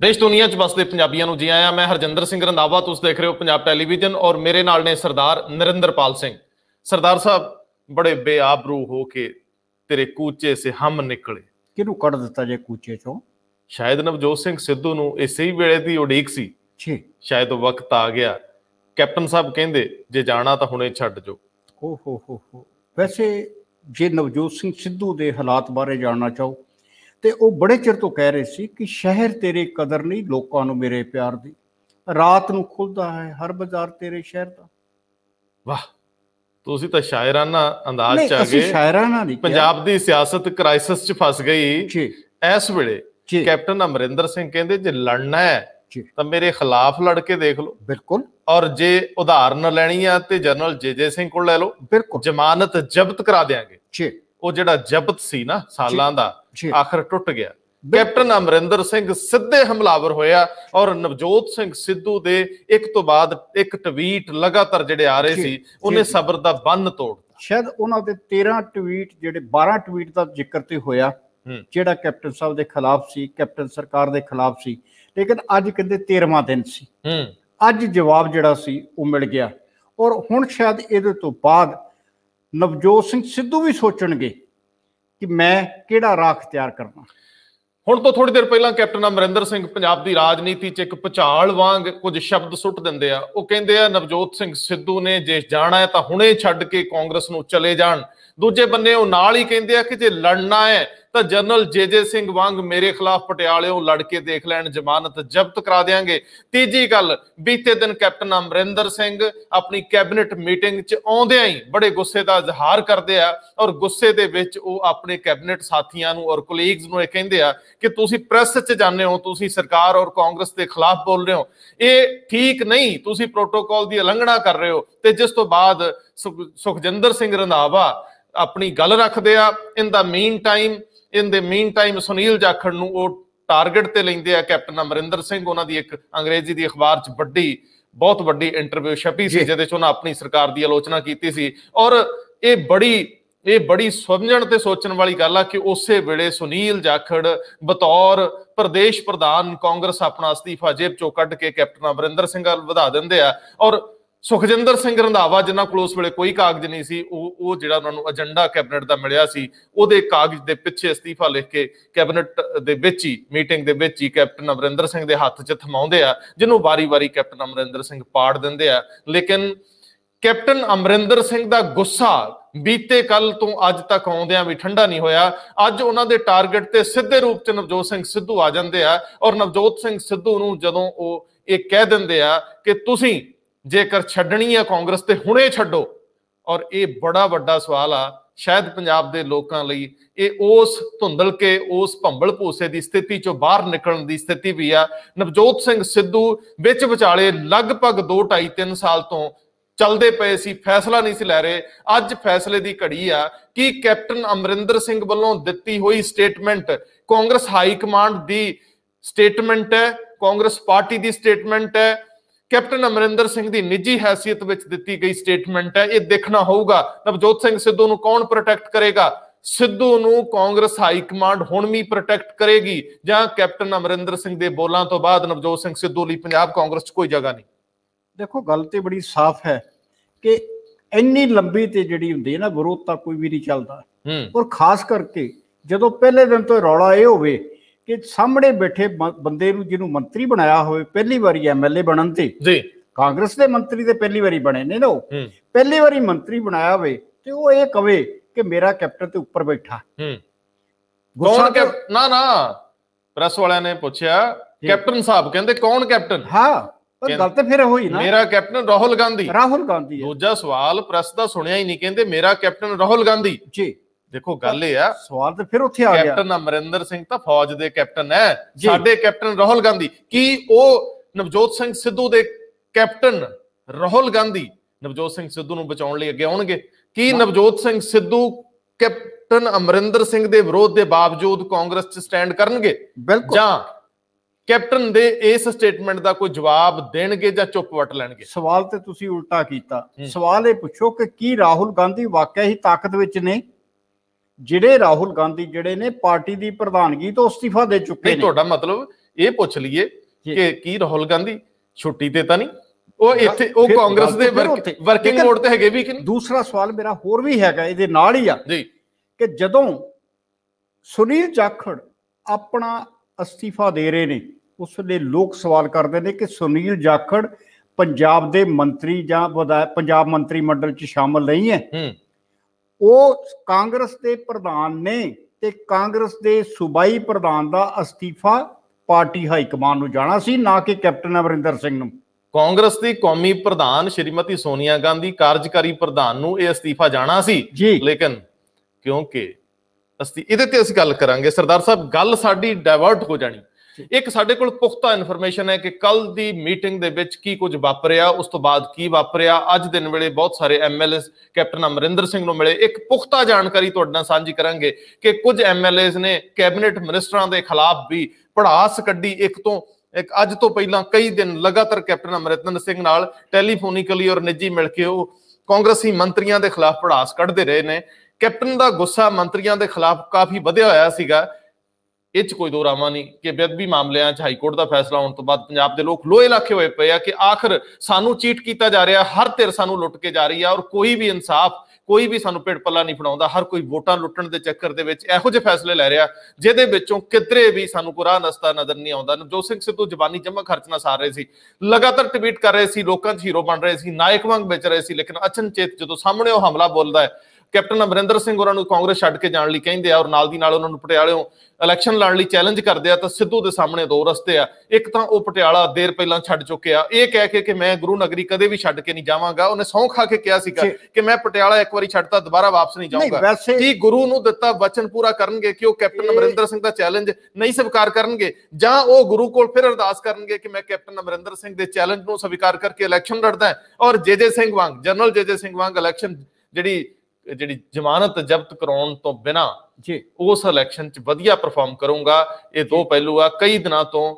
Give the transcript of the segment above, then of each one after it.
ਦੇਸ਼ ਦੁਨੀਆ 'ਚ ਵਸਦੇ ਪੰਜਾਬੀਆਂ ਨੂੰ ਜੀ ਆਇਆਂ ਮੈਂ ਹਰਜਿੰਦਰ ਸਿੰਘ ਰੰਦਾਵਾ ਤੁਸੀਂ ਦੇਖ ਰਹੇ ਹੋ ਪੰਜਾਬ ਟੈਲੀਵਿਜ਼ਨ ਔਰ ਮੇਰੇ ਨਾਲ ਨੇ ਸਰਦਾਰ ਨਰਿੰਦਰਪਾਲ ਸਿੰਘ ਸਰਦਾਰ ਸਾਹਿਬ ਬੜੇ ਬੇਆਬਰੂ ਹੋ ਕੇ ਤੇਰੇ ਕੂਚੇ ਸੇ ਹਮ ਨਿਕਲੇ ਕਿਹਨੂੰ ਕੱਢ ਦਿੱਤਾ ਜੇ ਕੂਚੇ 'ਚੋਂ ਸ਼ਾਇਦ ਨਵਜੋਤ ਸਿੰਘ ਸਿੱਧੂ ਨੂੰ ਇਸੇ ਹੀ ਵੇਲੇ ਦੀ ਉਡੀਕ ਸੀ ਜੀ ਸ਼ਾਇਦ ਵਕਤ ਆ ਗਿਆ ਕੈਪਟਨ ਸਾਹਿਬ ਕਹਿੰਦੇ ਜੇ ਜਾਣਾ ਤਾਂ ਹੁਣੇ ਛੱਡ ਜੋ ਓ ਹੋ ਹੋ ਹੋ ਵੈਸੇ ਜੇ ਨਵਜੋਤ ਸਿੰਘ ਸਿੱਧੂ ਦੇ ਹਾਲਾਤ ਬਾਰੇ ਜਾਣਨਾ ਚਾਹੋ ਤੇ ਉਹ ਬੜੇ ਚਿਰ ਤੋਂ ਕਹਿ ਰਹੇ ਸੀ ਕਿ ਸ਼ਹਿਰ ਤੇਰੇ ਕਦਰ ਨਹੀਂ ਲੋਕਾਂ ਨੂੰ ਮੇਰੇ ਪਿਆਰ ਦੀ ਰਾਤ ਨੂੰ ਖੁੱਲਦਾ ਹੈ ਹਰ ਬਾਜ਼ਾਰ ਤੇਰੇ ਸ਼ਹਿਰ ਦਾ ਵਾਹ ਤੁਸੀਂ ਤਾਂ ਸ਼ਾਇਰਾਨਾ ਅੰਦਾਜ਼ ਚ ਆ ਗਏ ਅਸੀਂ ਸ਼ਾਇਰਾਨਾ ਨਹੀਂ ਪੰਜਾਬ ਦੀ ਸਿਆਸਤ ਕ੍ਰਾਈਸਿਸ ਚ ਫਸ ਗਈ ਜੀ ਇਸ ਵੇਲੇ ਕੈਪਟਨ ਅਮਰਿੰਦਰ ਸਿੰਘ ਕਹਿੰਦੇ ਜੇ ਲੜਨਾ ਹੈ ਤਾਂ ਮੇਰੇ ਖਿਲਾਫ ਲੜ ਕੇ ਦੇਖ ਲਓ ਬਿਲਕੁਲ ਔਰ ਜੇ ਉਦਾਹਰਨ ਲੈਣੀ ਆ ਤੇ ਜਨਰਲ ਜੇਜੇ ਸਿੰਘ ਕੋਲ ਲੈ ਲਓ ਬਿਲਕੁਲ ਜ਼ਮਾਨਤ ਜ਼ਬਤ ਕਰਾ ਦੇਾਂਗੇ ਜੀ ਉਹ ਜਿਹੜਾ ਜਬਤ ਸੀ ਨਾ ਸਾਲਾਂ ਦਾ ਆਖਰ ਟੁੱਟ ਗਿਆ ਕੈਪਟਨ ਅਮਰਿੰਦਰ ਸਿੰਘ ਸਿੱਧੇ ਹਮਲਾਵਰ ਹੋਇਆ ਔਰ ਨਵਜੋਤ ਸਿੰਘ ਸਿੱਧੂ ਦੇ ਇੱਕ ਤੋਂ ਬਾਅਦ ਇੱਕ ਟਵੀਟ ਲਗਾਤਾਰ ਜਿਹੜੇ ਆ ਰਹੇ ਸੀ ਉਹਨੇ ਸਬਰ ਦਾ ਬੰਨ ਤੋੜਤਾ ਸ਼ਾਇਦ ਉਹਨਾਂ ਦੇ 13 ਟਵੀਟ ਜਿਹੜੇ 12 ਟਵੀਟ ਦਾ ਜ਼ਿਕਰ ਤੇ ਹੋਇਆ ਜਿਹੜਾ ਕੈਪਟਨ ਸਾਹਿਬ ਦੇ ਖਿਲਾਫ ਸੀ ਕੈਪਟਨ ਸਰਕਾਰ ਦੇ ਖਿਲਾਫ ਸੀ ਲੇਕਿਨ ਅੱਜ ਕਹਿੰਦੇ 13ਵਾਂ ਦਿਨ ਸੀ ਅੱਜ ਜਵਾਬ ਜਿਹੜਾ ਸੀ ਉਹ ਮਿਲ ਗਿਆ ਔਰ ਹੁਣ ਸ਼ਾਇਦ ਇਹਦੇ ਤੋਂ ਬਾਅਦ ਨਵਜੋਤ ਸਿੰਘ ਸਿੱਧੂ ਵੀ ਸੋਚਣਗੇ ਕਿ ਮੈਂ ਕਿਹੜਾ ਰਾਖ ਤਿਆਰ ਕਰਨਾ ਹੁਣ ਤੋਂ ਥੋੜੀ ਦੇਰ ਪਹਿਲਾਂ ਕੈਪਟਨ ਅਮਰਿੰਦਰ ਸਿੰਘ ਪੰਜਾਬ ਦੀ ਰਾਜਨੀਤੀ 'ਚ ਇੱਕ ਪਚਾਲ ਵਾਂਗ ਕੁਝ ਸ਼ਬਦ ਸੁੱਟ ਦਿੰਦੇ ਆ ਉਹ ਕਹਿੰਦੇ ਆ ਨਵਜੋਤ ਸਿੰਘ ਸਿੱਧੂ ਨੇ ਜੇ ਜਾਣਾ ਹੈ ਤਾਂ ਹੁਣੇ ਛੱਡ ਕੇ ਕਾਂਗਰਸ ਨੂੰ ਚਲੇ ਜਾਣ ਦੂਜੇ ਬੰਨੇ ਉਹ ਨਾਲ ਹੀ ਕਹਿੰਦੇ ਆ ਕਿ ਜੇ ਲੜਨਾ ਹੈ ਤਾਂ ਜਨਰਲ ਜੇਜੇ ਸਿੰਘ ਵਾਂਗ ਮੇਰੇ ਖਿਲਾਫ ਪਟਿਆਲਿਓਂ ਲੜ ਕੇ ਦੇਖ ਲੈਣ ਜ਼ਮਾਨਤ ਜ਼ਬਤ ਕਰਾ ਦੇਾਂਗੇ ਤੀਜੀ ਗੱਲ ਬੀਤੇ ਦਿਨ ਕੈਪਟਨ ਅਮਰਿੰਦਰ ਸਿੰਘ ਆਪਣੀ ਕੈਬਨਿਟ ਮੀਟਿੰਗ 'ਚ ਆਉਂਦਿਆਂ ਹੀ ਬੜੇ ਗੁੱਸੇ ਦਾ ਇਜ਼ਹਾਰ ਕਰਦੇ ਆ ਔਰ ਗੁੱਸੇ ਦੇ ਵਿੱਚ ਉਹ ਆਪਣੇ ਕੈਬਨਿਟ ਸਾਥੀਆਂ ਨੂੰ ਔਰ ਕੋਲੀਗਸ ਨੂੰ ਇਹ ਕਹਿੰਦੇ ਆ ਕਿ ਤੁਸੀਂ ਪ੍ਰੈਸ 'ਚ ਜਾਂਦੇ ਹੋ ਤੁਸੀਂ ਸਰਕਾਰ ਔਰ ਕਾਂਗਰਸ ਦੇ ਖਿਲਾਫ ਬੋਲ ਰਹੇ ਹੋ ਇਹ ਠੀਕ ਨਹੀਂ ਤੁਸੀਂ ਪ੍ਰੋਟੋਕਾਲ ਦੀ ਉਲੰਘਣਾ ਕਰ ਰਹੇ ਹੋ ਤੇ ਜਿਸ ਤੋਂ ਬਾਅਦ ਸੁਖਜਿੰਦਰ ਸਿੰਘ ਰੰਧਾਵਾ ਆਪਣੀ ਗੱਲ ਰੱਖਦੇ ਆ ਇਨ ਦਾ ਮੀਨ ਟਾਈਮ ਇਨ ਦੇ ਮੀਨ ਟਾਈਮ ਸੁਨੀਲ ਜਾਖੜ ਨੂੰ ਉਹ ਟਾਰਗੇਟ ਤੇ ਲੈਂਦੇ ਆ ਕੈਪਟਨ ਅਮਰਿੰਦਰ ਸਿੰਘ ਉਹਨਾਂ ਦੀ ਇੱਕ ਅੰਗਰੇਜ਼ੀ ਦੀ ਅਖਬਾਰ 'ਚ ਵੱਡੀ ਬਹੁਤ ਵੱਡੀ ਇੰਟਰਵਿਊ ਛਪੀ ਸੀ ਜਿਹਦੇ 'ਚ ਉਹਨਾਂ ਆਪਣੀ ਸਰਕਾਰ ਦੀ ਆਲੋਚਨਾ ਕੀਤੀ ਸੀ ਔਰ ਇਹ ਬੜੀ ਇਹ ਬੜੀ ਸਮਝਣ ਤੇ ਸੋਚਣ ਵਾਲੀ ਗੱਲ ਆ ਕਿ ਉਸੇ ਵੇਲੇ ਸੁਨੀਲ ਜਾਖੜ ਬਤੌਰ ਪ੍ਰਦੇਸ਼ ਪ੍ਰਧਾਨ ਕਾਂਗਰਸ ਆਪਣਾ ਅਸਤੀਫਾ ਜੇਬ ਚੋਂ ਕੱਢ ਕੇ ਕੈਪਟਨ ਅਮਰਿੰਦਰ ਸਿੰਘ ਨੂੰ ਵਧਾ ਦਿੰਦੇ ਆ ਔਰ ਸੁਖਜਿੰਦਰ ਸਿੰਘ ਰੰਧਾਵਾ ਜਿਨ੍ਹਾਂ ਕੋਲ ਉਸ ਵੇਲੇ ਕੋਈ ਕਾਗਜ਼ ਨਹੀਂ ਸੀ ਉਹ ਉਹ ਜਿਹੜਾ ਉਹਨਾਂ ਨੂੰ ਏਜੰਡਾ ਕੈਬਨਿਟ ਦਾ ਮਿਲਿਆ ਸੀ ਉਹਦੇ ਕਾਗਜ਼ ਦੇ ਪਿੱਛੇ ਅਸਤੀਫਾ ਲਿਖ ਕੇ ਕੈਬਨਿਟ ਦੇ ਵਿੱਚ ਹੀ ਮੀਟਿੰਗ ਦੇ ਵਿੱਚ ਹੀ ਕੈਪਟਨ ਅਮਰਿੰਦਰ ਸਿੰਘ ਦੇ ਹੱਥ 'ਚ ਥਮਾਉਂਦੇ ਆ ਜਿਹਨੂੰ ਵਾਰੀ-ਵਾਰੀ ਕੈਪਟਨ ਅਮਰਿੰਦਰ ਸਿੰਘ ਪਾੜ ਦਿੰਦੇ ਆ ਲੇਕਿਨ ਕੈਪਟਨ ਅਮਰਿੰਦਰ ਸਿੰਘ ਦਾ ਗੁੱਸਾ ਬੀਤੇ ਕੱਲ ਤੋਂ ਅੱਜ ਤੱਕ ਆਉਂਦਿਆਂ ਵੀ ਠੰਡਾ ਨਹੀਂ ਹੋਇਆ ਅੱਜ ਉਹਨਾਂ ਦੇ ਟਾਰਗੇਟ ਤੇ ਸਿੱਧੇ ਰੂਪ 'ਚ ਨਵਜੋਤ ਸਿੰਘ ਸਿੱਧੂ ਆ ਜਾਂਦੇ ਆ ਔਰ ਨਵਜੋਤ ਸਿੰਘ ਸਿੱਧੂ ਨੂੰ ਜਦੋਂ ਉਹ ਇਹ ਕਹਿ ਦਿੰਦੇ ਆ ਕਿ ਤੁਸੀਂ ਜੇਕਰ ਛੱਡਣੀ ਹੈ ਕਾਂਗਰਸ ਤੇ ਹੁਣੇ ਛੱਡੋ ਔਰ ਇਹ ਬੜਾ ਵੱਡਾ ਸਵਾਲ ਆ ਸ਼ਾਇਦ ਪੰਜਾਬ ਦੇ ਲੋਕਾਂ ਲਈ ਇਹ ਉਸ ਧੁੰਦਲ ਕੇ ਉਸ ਭੰਬਲ ਭੂਸੇ ਦੀ ਸਥਿਤੀ ਚੋਂ ਬਾਹਰ ਨਿਕਲਣ ਦੀ ਸਥਿਤੀ ਵੀ ਆ ਨਵਜੋਤ ਸਿੰਘ ਸਿੱਧੂ ਵਿੱਚ ਵਿਚਾਲੇ ਲਗਭਗ 2 2.5 3 ਸਾਲ ਤੋਂ ਚੱਲਦੇ ਪਏ ਸੀ ਫੈਸਲਾ ਨਹੀਂ ਸੀ ਲੈ ਰਹੇ ਅੱਜ ਫੈਸਲੇ ਦੀ ਘੜੀ ਆ ਕਿ ਕੈਪਟਨ ਅਮਰਿੰਦਰ ਸਿੰਘ ਵੱਲੋਂ ਦਿੱਤੀ ਹੋਈ ਸਟੇਟਮੈਂਟ ਕਾਂਗਰਸ ਹਾਈ ਕਮਾਂਡ ਦੀ ਸਟੇਟਮੈਂਟ ਹੈ ਕਾਂਗਰਸ ਪਾਰਟੀ ਦੀ ਸਟੇਟਮੈਂਟ ਹੈ ਕੈਪਟਨ ਅਮਰਿੰਦਰ ਸਿੰਘ ਦੀ ਨਿੱਜੀ ਹیثیت ਵਿੱਚ ਦਿੱਤੀ ਗਈ ਸਟੇਟਮੈਂਟ ਹੈ ਇਹ ਦੇਖਣਾ ਹੋਊਗਾ ਨਵਜੋਤ ਸਿੰਘ ਸਿੱਧੂ ਨੂੰ ਕੌਣ ਪ੍ਰੋਟੈਕਟ ਕਰੇਗਾ ਸਿੱਧੂ ਨੂੰ ਕਾਂਗਰਸ ਹਾਈ ਕਮਾਂਡ ਹੁਣ ਵੀ ਪ੍ਰੋਟੈਕਟ ਕਰੇਗੀ ਜਾਂ ਕੈਪਟਨ ਅਮਰਿੰਦਰ ਸਿੰਘ ਦੇ ਬੋਲਾਂ ਤੋਂ ਬਾਅਦ ਨਵਜੋਤ ਸਿੰਘ ਸਿੱਧੂ ਲਈ ਪੰਜਾਬ ਕਾਂਗਰਸ 'ਚ ਕੋਈ ਜਗ੍ਹਾ ਨਹੀਂ ਦੇਖੋ ਗੱਲ ਤੇ ਬੜੀ ਸਾਫ਼ ਹੈ ਕਿ ਇੰਨੀ ਲੰਬੀ ਤੇ ਜਿਹੜੀ ਹੁੰਦੀ ਹੈ ਨਾ ਵਿਰੋਧ ਤਾਂ ਕੋਈ ਵੀ ਨਹੀਂ ਚੱਲਦਾ ਔਰ ਖਾਸ ਕਰਕੇ ਜਦੋਂ ਪਹਿਲੇ ਦਿਨ ਤੋਂ ਰੌਲਾ ਇਹ ਹੋਵੇ ਕਿ ਸਾਹਮਣੇ ਬੈਠੇ ਬੰਦੇ ਨੂੰ ਜਿਹਨੂੰ ਮੰਤਰੀ ਬਣਾਇਆ ਹੋਵੇ ਪਹਿਲੀ ਵਾਰੀ ਐਮਐਲਏ ਬਣਨ ਤੇ ਜੀ ਕਾਂਗਰਸ ਦੇ ਮੰਤਰੀ ਤੇ ਪਹਿਲੀ ਵਾਰੀ ਬਣੇ ਨੇ ਨਾ ਪਹਿਲੀ ਵਾਰੀ ਮੰਤਰੀ ਬਣਾਇਆ ਹੋਵੇ ਤੇ ਉਹ ਇਹ ਕਵੇ ਕਿ ਮੇਰਾ ਕੈਪਟਨ ਤੇ ਉੱਪਰ ਬੈਠਾ ਹੂੰ ਕੌਣ ਕਿ ਨਾ ਨਾ ਪ੍ਰੈਸ ਵਾਲਿਆਂ ਨੇ ਪੁੱਛਿਆ ਕੈਪਟਨ ਸਾਹਿਬ ਕਹਿੰਦੇ ਕੌਣ ਕੈਪਟਨ ਹਾਂ ਪਰ ਗੱਲ ਤੇ ਫਿਰ ਹੋਈ ਨਾ ਮੇਰਾ ਕੈਪਟਨ ਰਾਹੁਲ ਗਾਂਧੀ ਰਾਹੁਲ ਗਾਂਧੀ ਦੂਜਾ ਸਵਾਲ ਪ੍ਰੈਸ ਦਾ ਸੁਣਿਆ ਹੀ ਨਹੀਂ ਕਹਿੰਦੇ ਮੇਰਾ ਕੈਪਟਨ ਰਾਹੁਲ ਗਾਂਧੀ ਜੀ ਦੇਖੋ ਗੱਲ ਇਹ ਆ ਸਵਾਲ ਤੇ ਫਿਰ ਉੱਥੇ ਆ ਗਿਆ ਕੈਪਟਨ ਅਮਰਿੰਦਰ ਸਿੰਘ ਤਾਂ ਫੌਜ ਦੇ ਕੈਪਟਨ ਹੈ ਸਾਡੇ ਕੈਪਟਨ ਰਾਹੁਲ ਗਾਂਧੀ ਕੀ ਉਹ ਨਵਜੋਤ ਸਿੰਘ ਸਿੱਧੂ ਦੇ ਕੈਪਟਨ ਰਾਹੁਲ ਗਾਂਧੀ ਨਵਜੋਤ ਸਿੰਘ ਸਿੱਧੂ ਨੂੰ ਬਚਾਉਣ ਲਈ ਅੱਗੇ ਆਉਣਗੇ ਕੀ ਨਵਜੋਤ ਸਿੰਘ ਸਿੱਧੂ ਕੈਪਟਨ ਅਮਰਿੰਦਰ ਸਿੰਘ ਦੇ ਵਿਰੋਧ ਦੇ ਬਾਵਜੂਦ ਕਾਂਗਰਸ 'ਚ ਸਟੈਂਡ ਕਰਨਗੇ ਜਾਂ ਕੈਪਟਨ ਦੇ ਇਸ ਸਟੇਟਮੈਂਟ ਦਾ ਕੋਈ ਜਵਾਬ ਦੇਣਗੇ ਜਾਂ ਚੁੱਪ ਵਟ ਲੈਣਗੇ ਸਵਾਲ ਤੇ ਤੁਸੀਂ ਉਲਟਾ ਕੀਤਾ ਸਵਾਲ ਇਹ ਪੁੱਛੋ ਕਿ ਕੀ ਰਾਹੁਲ ਗਾਂਧੀ ਵਾਕਿਆ ਹੀ ਤਾਕਤ ਵਿੱਚ ਨੇ ਜਿਹੜੇ ਰਾਹੁਲ ਗਾਂਧੀ ਜਿਹੜੇ ਨੇ ਪਾਰਟੀ ਦੀ ਪ੍ਰਧਾਨਗੀ ਤੋਂ ਅਸਤੀਫਾ ਦੇ ਚੁੱਕੇ ਨੇ ਤੁਹਾਡਾ ਮਤਲਬ ਇਹ ਪੁੱਛ ਲਈਏ ਕਿ ਕੀ ਰਾਹੁਲ ਗਾਂਧੀ ਛੁੱਟੀ ਤੇ ਤਾਂ ਨਹੀਂ ਉਹ ਇੱਥੇ ਉਹ ਕਾਂਗਰਸ ਦੇ ਵਰਕਿੰਗ ਮੋਡ ਤੇ ਹੈਗੇ ਵੀ ਕਿ ਨਹੀਂ ਦੂਸਰਾ ਸਵਾਲ ਮੇਰਾ ਹੋਰ ਵੀ ਹੈਗਾ ਇਹਦੇ ਨਾਲ ਹੀ ਆ ਜੀ ਕਿ ਜਦੋਂ ਸੁਨੀਲ ਜਾਖੜ ਆਪਣਾ ਅਸਤੀਫਾ ਦੇ ਰਹੇ ਨੇ ਉਸ ਵੇਲੇ ਲੋਕ ਸਵਾਲ ਕਰਦੇ ਨੇ ਕਿ ਸੁਨੀਲ ਜਾਖੜ ਪੰਜਾਬ ਦੇ ਮੰਤਰੀ ਜਾਂ ਪੰਜਾਬ ਮੰਤਰੀ ਮੰਡਲ 'ਚ ਸ਼ਾਮਲ ਨਹੀਂ ਹੈ ਉਹ ਕਾਂਗਰਸ ਦੇ ਪ੍ਰਧਾਨ ਨੇ ਤੇ ਕਾਂਗਰਸ ਦੇ ਸੂਬਾਈ ਪ੍ਰਧਾਨ ਦਾ ਅਸਤੀਫਾ ਪਾਰਟੀ ਹਾਈ ਕਮਾਂਡ ਨੂੰ ਜਾਣਾ ਸੀ ਨਾ ਕਿ ਕੈਪਟਨ ਅਮਰਿੰਦਰ ਸਿੰਘ ਨੂੰ ਕਾਂਗਰਸ ਦੀ ਕੌਮੀ ਪ੍ਰਧਾਨ ਸ਼੍ਰੀਮਤੀ ਸੋਨੀਆ ਗਾਂਧੀ ਕਾਰਜਕਾਰੀ ਪ੍ਰਧਾਨ ਨੂੰ ਇਹ ਅਸਤੀਫਾ ਜਾਣਾ ਸੀ ਲੇਕਿਨ ਕਿਉਂਕਿ ਅਸਤੀ ਇਹਦੇ ਤੇ ਅਸੀਂ ਗੱਲ ਕਰਾਂਗੇ ਸਰਦਾਰ ਸਾਹਿਬ ਗੱਲ ਸਾਡੀ ਡਾਇਵਰਟ ਹੋ ਜਾਣੀ ਇੱਕ ਸਾਡੇ ਕੋਲ ਪੁਖਤਾ ਇਨਫੋਰਮੇਸ਼ਨ ਹੈ ਕਿ ਕੱਲ ਦੀ ਮੀਟਿੰਗ ਦੇ ਵਿੱਚ ਕੀ ਕੁਝ ਵਾਪਰਿਆ ਉਸ ਤੋਂ ਬਾਅਦ ਕੀ ਵਾਪਰਿਆ ਅੱਜ ਦਿਨ ਵੇਲੇ ਬਹੁਤ ਸਾਰੇ ਐਮਐਲਏਸ ਕੈਪਟਨ ਅਮਰਿੰਦਰ ਸਿੰਘ ਨੂੰ ਮਿਲੇ ਇੱਕ ਪੁਖਤਾ ਜਾਣਕਾਰੀ ਤੁਹਾਡੇ ਨਾਲ ਸਾਂਝੀ ਕਰਾਂਗੇ ਕਿ ਕੁਝ ਐਮਐਲਏਸ ਨੇ ਕੈਬਨਿਟ ਮਿਨਿਸਟਰਾਂ ਦੇ ਖਿਲਾਫ ਵੀ ਪੜਾਸ ਕੱਢੀ ਇੱਕ ਤੋਂ ਇੱਕ ਅੱਜ ਤੋਂ ਪਹਿਲਾਂ ਕਈ ਦਿਨ ਲਗਾਤਾਰ ਕੈਪਟਨ ਅਮਰਿੰਦਰ ਸਿੰਘ ਨਾਲ ਟੈਲੀਫੋਨਿਕਲੀ ਔਰ ਨਿੱਜੀ ਮਿਲ ਕੇ ਉਹ ਕਾਂਗਰਸੀ ਮੰਤਰੀਆਂ ਦੇ ਖਿਲਾਫ ਪੜਾਸ ਕੱਢਦੇ ਰਹੇ ਨੇ ਕੈਪਟਨ ਦਾ ਗੁੱਸਾ ਮੰਤਰੀਆਂ ਦੇ ਖਿਲਾਫ ਕਾਫੀ ਵਧਿਆ ਹੋਇਆ ਸੀਗਾ ਇਹ 'ਚ ਕੋਈ ਦੋਰਾਵਾ ਨਹੀਂ ਕਿ ਬੇਅਦਬੀ ਮਾਮਲਿਆਂ 'ਚ ਹਾਈ ਕੋਰਟ ਦਾ ਫੈਸਲਾ ਆਉਣ ਤੋਂ ਬਾਅਦ ਪੰਜਾਬ ਦੇ ਲੋਕ ਲੋਹੇ ਲਾਖੇ ਹੋਏ ਪਏ ਆ ਕਿ ਆਖਰ ਸਾਨੂੰ ਚੀਟ ਕੀਤਾ ਜਾ ਰਿਹਾ ਹਰ ਧਿਰ ਸਾਨੂੰ ਲੁੱਟ ਕੇ ਜਾ ਰਹੀ ਆ ਔਰ ਕੋਈ ਵੀ ਇਨਸਾਫ ਕੋਈ ਵੀ ਸਾਨੂੰ ਪੇੜ ਪੱਲਾ ਨਹੀਂ ਫੜਾਉਂਦਾ ਹਰ ਕੋਈ ਵੋਟਾਂ ਲੁੱਟਣ ਦੇ ਚੱਕਰ ਦੇ ਵਿੱਚ ਇਹੋ ਜਿਹੇ ਫੈਸਲੇ ਲੈ ਰਿਹਾ ਜਿਹਦੇ ਵਿੱਚੋਂ ਕਿਧਰੇ ਵੀ ਸਾਨੂੰ ਕੋਰਾ ਰਾਹ ਨਸਤਾ ਨਜ਼ਰ ਨਹੀਂ ਆਉਂਦਾ ਨਵਜੋਤ ਸਿੰਘ ਸਿੱਧੂ ਜ਼ਬਾਨੀ ਜਮਾ ਖਰਚਣਾ ਸਾਰ ਰਹੇ ਸੀ ਲਗਾਤਾਰ ਟਵੀਟ ਕਰ ਰਹੇ ਸੀ ਲੋਕਾਂ 'ਚ ਹੀਰੋ ਬਣ ਰਹੇ ਸੀ ਨਾਇਕ ਵਾਂਗ ਵਿਚ ਰਹੇ ਸੀ ਲੇਕਿਨ ਅਚਨਚੇਤ ਜਦੋਂ ਸਾਹਮਣੇ ਉਹ ਹਮਲਾ ਬੋਲਦਾ ਹੈ ਕੈਪਟਨ ਅਮਰਿੰਦਰ ਸਿੰਘ ਉਹਨਾਂ ਨੂੰ ਕਾਂਗਰਸ ਛੱਡ ਕੇ ਜਾਣ ਲਈ ਕਹਿੰਦੇ ਆ ਔਰ ਨਾਲ ਦੀ ਨਾਲ ਉਹਨਾਂ ਨੂੰ ਪਟਿਆਲਿਓਂ ਇਲੈਕਸ਼ਨ ਲੜਨ ਲਈ ਚੈਲੰਜ ਕਰਦੇ ਆ ਤਾਂ ਸਿੱਧੂ ਦੇ ਸਾਹਮਣੇ ਦੋ ਰਸਤੇ ਆ ਇੱਕ ਤਾਂ ਉਹ ਪਟਿਆਲਾ ਦੇਰ ਪਹਿਲਾਂ ਛੱਡ ਚੁੱਕੇ ਆ ਇਹ ਕਹਿ ਕੇ ਕਿ ਮੈਂ ਗੁਰੂ ਨਗਰੀ ਕਦੇ ਵੀ ਛੱਡ ਕੇ ਨਹੀਂ ਜਾਵਾਂਗਾ ਉਹਨੇ ਸੌਂ ਖਾ ਕੇ ਕਿਹਾ ਸੀਗਾ ਕਿ ਮੈਂ ਪਟਿਆਲਾ ਇੱਕ ਵਾਰੀ ਛੱਡਤਾ ਦੁਬਾਰਾ ਵਾਪਸ ਨਹੀਂ ਜਾਊਂਗਾ ਕੀ ਗੁਰੂ ਨੂੰ ਦਿੱਤਾ ਵਚਨ ਪੂਰਾ ਕਰਨਗੇ ਕਿ ਉਹ ਕੈਪਟਨ ਅਮਰਿੰਦਰ ਸਿੰਘ ਦਾ ਚੈਲੰਜ ਨਹੀਂ ਸਵੀਕਾਰ ਕਰਨਗੇ ਜਾਂ ਉਹ ਗੁਰੂ ਕੋਲ ਫਿਰ ਅਰਦਾਸ ਕਰਨਗੇ ਕਿ ਮੈਂ ਕੈਪਟਨ ਅਮਰਿੰਦਰ ਸਿੰਘ ਦੇ ਚੈਲੰਜ ਨੂੰ ਸਵੀਕਾਰ ਕਰਕੇ ਇਲੈਕਸ਼ਨ ਲੜਦਾ ਔਰ ਜੇਜੇ ਸਿੰਘ ਵਾਂਗ ਜਨਰਲ ਜੇਜੇ ਸਿੰਘ ਵਾਂਗ ਇਲੈਕਸ਼ਨ ਜਿਹੜੀ ਜਿਹੜੀ ਜ਼ਮਾਨਤ ਜ਼ਬਤ ਕਰਾਉਣ ਤੋਂ ਬਿਨਾ ਜੀ ਉਸ ਇਲੈਕਸ਼ਨ 'ਚ ਵਧੀਆ ਪਰਫਾਰਮ ਕਰੂੰਗਾ ਇਹ ਦੋ ਪਹਿਲੂ ਆ ਕਈ ਦਿਨਾਂ ਤੋਂ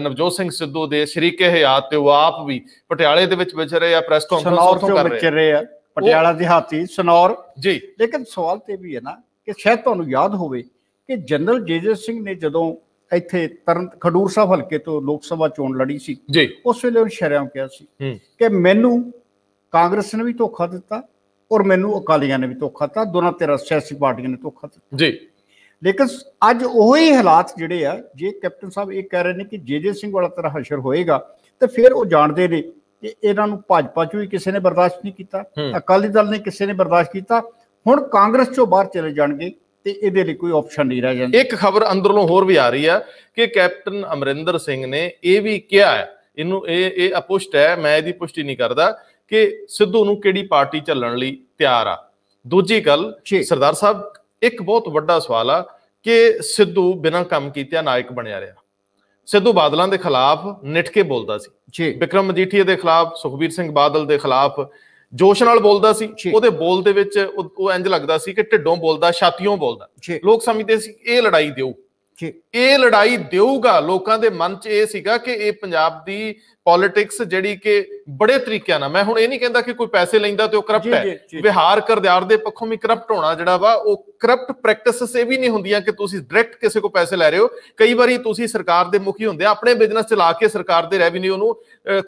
ਨਵਜੋਤ ਸਿੰਘ ਸਿੱਧੂ ਦੇ ਸ਼ਰੀਕੇ ਹਯਾਤ ਤੇ ਉਹ ਆਪ ਵੀ ਪਟਿਆਲੇ ਦੇ ਵਿੱਚ ਵਿਚਰੇ ਆ ਪ੍ਰੈਸ ਕਾਨਫਰੰਸ ਤੋਂ ਕਰ ਰਹੇ ਆ ਪਟਿਆਲਾ ਦਿਹਾਤੀ ਸਨੌਰ ਜੀ ਲੇਕਿਨ ਸਵਾਲ ਤੇ ਵੀ ਹੈ ਨਾ ਕਿ ਸ਼ਾਇਦ ਤੁਹਾਨੂੰ ਯਾਦ ਹੋਵੇ ਕਿ ਜਨਰਲ ਜੇਜੇ ਸਿੰਘ ਨੇ ਜਦੋਂ ਇੱਥੇ ਤਰਨ ਖਡੂਰ ਸਾਹਿਬ ਹਲਕੇ ਤੋਂ ਲੋਕ ਸਭਾ ਚੋਣ ਲੜੀ ਸੀ ਉਸ ਵੇਲੇ ਉਹ ਸ਼ਰਿਆਂ ਕਿਹਾ ਸੀ ਕਿ ਮੈਨੂੰ ਕਾਂਗਰਸ ਨੇ ਵੀ ਧੋਖਾ ਦਿੱਤਾ ਔਰ ਮੈਨੂੰ ਅਕਾਲੀਆਂ ਨੇ ਵੀ ਧੋਖਾ ਦਿੱਤਾ ਦੋਨਾਂ ਤੇ ਸਿਆਸੀ ਪਾਰਟੀਆਂ ਨੇ ਧੋਖਾ ਦਿੱਤਾ ਜੀ ਲੇਕਿਨ ਅੱਜ ਉਹੀ ਹਾਲਾਤ ਜਿਹੜੇ ਆ ਜੇ ਕੈਪਟਨ ਸਾਹਿਬ ਇਹ ਕਹਿ ਰਹੇ ਨੇ ਕਿ ਜੇਜੇ ਸਿੰਘ ਵਾਲਾ ਤਰ੍ਹਾਂ ਹਸ਼ਰ ਹੋਏਗਾ ਤੇ ਫਿਰ ਉਹ ਜਾਣਦੇ ਨੇ ਕਿ ਇਹਨਾਂ ਨੂੰ ਭਾਜਪਾ ਚੋਂ ਹੀ ਕਿਸੇ ਨੇ ਬਰਦਾਸ਼ਤ ਨਹੀਂ ਕੀਤਾ ਅਕਾਲੀ ਦਲ ਨੇ ਕਿਸੇ ਨੇ ਬਰਦਾਸ਼ਤ ਕੀਤਾ ਹੁਣ ਕਾਂਗਰਸ ਚੋਂ ਬਾਹਰ ਚਲੇ ਜਾਣਗੇ ਤੇ ਇਹਦੇ ਲਈ ਕੋਈ ਆਪਸ਼ਨ ਨਹੀਂ ਰਹਿ ਜਾਂਦਾ ਇੱਕ ਖਬਰ ਅੰਦਰੋਂ ਹੋਰ ਵੀ ਆ ਰਹੀ ਆ ਕਿ ਕੈਪਟਨ ਅਮਰਿੰਦਰ ਸਿੰਘ ਨੇ ਇਹ ਵੀ ਕਿਹਾ ਇਹਨੂੰ ਇਹ ਇਹ ਅਪੁਸ਼ਟ ਹੈ ਮੈਂ ਇਹਦੀ ਪੁਸ਼ਟੀ ਨਹੀਂ ਕਰਦਾ ਕਿ ਸਿੱਧੂ ਨੂੰ ਕਿਹੜੀ ਪਾਰਟੀ ਚੱਲਣ ਲਈ ਤਿਆਰ ਆ ਦੂਜੀ ਗੱਲ ਸਰਦਾਰ ਸਾਹਿਬ ਇੱਕ ਬਹੁਤ ਵੱਡਾ ਸਵਾਲ ਆ ਕਿ ਸਿੱਧੂ ਬਿਨਾਂ ਕੰਮ ਕੀਤਿਆਂ ਨਾਇਕ ਬਣਿਆ ਰਿਹਾ ਸਿੱਧੂ ਬਾਦਲਾਂ ਦੇ ਖਿਲਾਫ ਨਿੱਠ ਕੇ ਬੋਲਦਾ ਸੀ ਜੀ ਵਿਕਰਮ ਮਜੀਠੀਆ ਦੇ ਖਿਲਾਫ ਸੁਖਬੀਰ ਸਿੰਘ ਬਾਦਲ ਦੇ ਖਿਲਾਫ ਜੋਸ਼ ਨਾਲ ਬੋਲਦਾ ਸੀ ਉਹਦੇ ਬੋਲ ਦੇ ਵਿੱਚ ਉਹ ਇੰਜ ਲੱਗਦਾ ਸੀ ਕਿ ਢਿੱਡੋਂ ਬੋਲਦਾ ਛਾਤੀਓਂ ਬੋਲਦਾ ਲੋਕ ਸਮਝਦੇ ਸੀ ਇਹ ਲੜਾਈ ਦਿਓ ਇਹ ਲੜਾਈ ਦੇਊਗਾ ਲੋਕਾਂ ਦੇ ਮਨ 'ਚ ਇਹ ਸੀਗਾ ਕਿ ਇਹ ਪੰਜਾਬ ਦੀ ਪੋਲਿਟਿਕਸ ਜਿਹੜੀ ਕਿ ਬੜੇ ਤਰੀਕਿਆਂ ਨਾਲ ਮੈਂ ਹੁਣ ਇਹ ਨਹੀਂ ਕਹਿੰਦਾ ਕਿ ਕੋਈ ਪੈਸੇ ਲੈਂਦਾ ਤੇ ਉਹ ਕਰਪਟ ਹੈ ਵਿਹਾਰ ਕਰਦਿਆਰ ਦੇ ਪੱਖੋਂ ਵੀ ਕਰਪਟ ਹੋਣਾ ਜਿਹੜਾ ਵਾ ਉਹ ਕਰਪਟ ਪ੍ਰੈਕਟਿਸਸ ਇਹ ਵੀ ਨਹੀਂ ਹੁੰਦੀਆਂ ਕਿ ਤੁਸੀਂ ਡਾਇਰੈਕਟ ਕਿਸੇ ਕੋ ਪੈਸੇ ਲੈ ਰਹੇ ਹੋ ਕਈ ਵਾਰੀ ਤੁਸੀਂ ਸਰਕਾਰ ਦੇ ਮੁਖੀ ਹੁੰਦੇ ਆ ਆਪਣੇ ਬਿਜ਼ਨਸ ਚਲਾ ਕੇ ਸਰਕਾਰ ਦੇ ਰੈਵਨਿਊ ਨੂੰ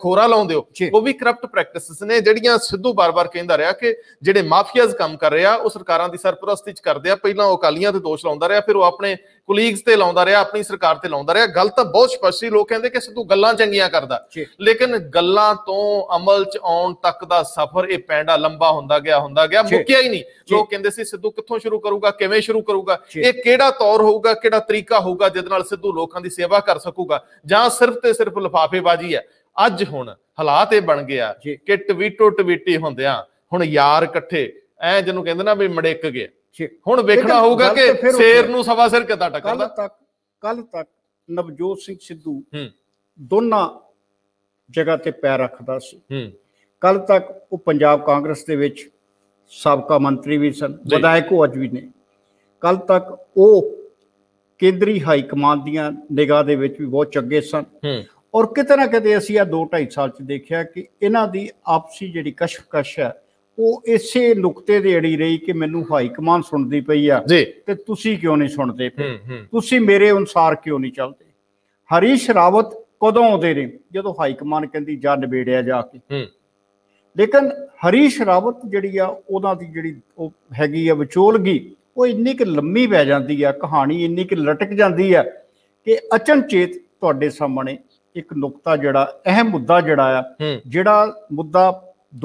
ਖੋਰਾ ਲਾਉਂਦੇ ਹੋ ਉਹ ਵੀ ਕਰਪਟ ਪ੍ਰੈਕਟਿਸਸ ਨੇ ਜਿਹੜੀਆਂ ਸਿੱਧੂ ਬਾਰ-ਬਾਰ ਕਹਿੰਦਾ ਰਿਹਾ ਕਿ ਜਿਹੜੇ ਮਾਫੀਆਜ਼ ਕੰਮ ਕਰ ਰਿਹਾ ਉਹ ਸਰਕਾਰਾਂ ਦੀ ਸਰਪ੍ਰਸਤੀ ਚ ਕਰਦੇ ਆ ਪਹਿਲਾਂ ਉਹ ਅਕਾਲੀਆਂ ਤੇ ਦੋਸ਼ ਲਾਉਂਦਾ ਰਿਹਾ ਫਿਰ ਉਹ ਆਪਣੇ ਕੁਲੀਗਸ ਤੇ ਲਾਉਂਦਾ ਰਿਹਾ ਆਪਣੀ ਸਰਕਾਰ ਤੇ ਲਾਉਂਦਾ ਰਿਹਾ ਗੱਲ ਤਾਂ ਬਹੁਤ ਸਪਸ਼ਟ ਸੀ ਲੋਕ ਕਹਿੰਦੇ ਕਿ ਸਿੱਧੂ ਗੱਲਾਂ ਚੰਗੀਆਂ ਕਰਦਾ ਲੇਕਿਨ ਗੱਲਾਂ ਤੋਂ ਅਮਲ ਚ ਆਉਣ ਤੱਕ ਦਾ ਸਫ਼ਰ ਇਹ ਪੈਂਡਾ ਲੰਬਾ ਹੁੰਦਾ ਗਿਆ ਹੁੰਦਾ ਗਿਆ ਮੁੱਕਿਆ ਹੀ ਨਹੀਂ ਲੋਕ ਕਹਿੰਦੇ ਸੀ ਸਿੱਧੂ ਕਿੱਥੋਂ ਸ਼ੁਰੂ ਕਰੂਗਾ ਕਿਵੇਂ ਸ਼ੁਰੂ ਕਰੂਗਾ ਇਹ ਕਿਹੜਾ ਤੌਰ ਹੋਊਗਾ ਕਿਹੜਾ ਤਰੀਕਾ ਹੋਊਗਾ ਜਿਸ ਨਾਲ ਸਿੱਧੂ ਲੋਕਾਂ ਦੀ ਸੇਵਾ ਕਰ ਸਕੂਗਾ ਜਾਂ ਸਿਰਫ ਤੇ ਸਿਰਫ ਲਫਾਫੇਬਾਜ਼ੀ ਹੈ ਅੱਜ ਹੁਣ ਹਾਲਾਤ ਇਹ ਬਣ ਗਿਆ ਕਿ ਟਵੀਟੋ ਟਵੀਟੀ ਹੁੰਦਿਆਂ ਹੁਣ ਯਾਰ ਇਕੱਠੇ ਐ ਜਿਹਨੂੰ ਕਹਿੰਦੇ ਨਾ ਵੀ ਮੜਿੱਕ ਗਏ ਹੁਣ ਵੇਖਣਾ ਹੋਊਗਾ ਕਿ ਸ਼ੇਰ ਨੂੰ ਸਵਾ ਸਿਰ ਕਿੱਦਾਂ ਟੱਕਰਦਾ ਕੱਲ ਤੱਕ ਕੱਲ ਤੱਕ ਨਵਜੋਤ ਸਿੰਘ ਸਿੱਧੂ ਦੋਨਾਂ ਜਗ੍ਹਾ ਤੇ ਪੈਰ ਰੱਖਦਾ ਸੀ ਹੂੰ ਕੱਲ ਤੱਕ ਉਹ ਪੰਜਾਬ ਕਾਂਗਰਸ ਦੇ ਵਿੱਚ ਸਾਬਕਾ ਮੰਤਰੀ ਵੀ ਸਨ ਵਿਧਾਇਕ ਉਹ ਅੱਜ ਵੀ ਨੇ ਕੱਲ ਤੱਕ ਉਹ ਕੇਂਦਰੀ ਹਾਈ ਕਮਾਂਡ ਦੀਆਂ ਨਿਗਾਹ ਦੇ ਵਿੱਚ ਵੀ ਬਹੁਤ ਚੰਗੇ ਸਨ ਔਰ ਕਿਤੇ ਨਾ ਕਿਤੇ ਅਸੀਂ ਆ 2 2.5 ਸਾਲ ਚ ਦੇਖਿਆ ਕਿ ਇਹਨਾਂ ਦੀ ਆਪਸੀ ਜਿਹੜੀ ਕਸ਼ਕਸ਼ ਹੈ ਉਹ ਇਸੇ ਨੁਕਤੇ ਦੇ ਅੜੀ ਰਹੀ ਕਿ ਮੈਨੂੰ ਹਾਈ ਕਮਾਂਡ ਸੁਣਦੀ ਪਈ ਆ ਤੇ ਤੁਸੀਂ ਕਿਉਂ ਨਹੀਂ ਸੁਣਦੇ ਤੁਸੀਂ ਮੇਰੇ ਅਨੁਸਾਰ ਕਿਉਂ ਨਹੀਂ ਚੱਲਦੇ ਹਰੀਸ਼ ਰਾਵਤ ਕਦੋਂ ਆਉਂਦੇ ਨੇ ਜਦੋਂ ਹਾਈ ਕਮਾਨ ਕਹਿੰਦੀ ਜਾਂ ਨਿਬੇੜਿਆ ਜਾ ਕੇ ਲੇਕਿਨ ਹਰੀਸ਼ ਰਾਵਤ ਜਿਹੜੀ ਆ ਉਹਨਾਂ ਦੀ ਜਿਹੜੀ ਉਹ ਹੈਗੀ ਆ ਵਿਚੋਲਗੀ ਉਹ ਇੰਨੀ ਕਿ ਲੰਮੀ ਪੈ ਜਾਂਦੀ ਆ ਕਹਾਣੀ ਇੰਨੀ ਕਿ ਲਟਕ ਜਾਂਦੀ ਆ ਕਿ ਅਚਨਚੇਤ ਤੁਹਾਡੇ ਸਾਹਮਣੇ ਇੱਕ ਨੁਕਤਾ ਜਿਹੜਾ ਅਹਿਮ ਮੁੱਦਾ ਜਿਹੜਾ ਆ ਜਿਹੜਾ ਮੁੱਦਾ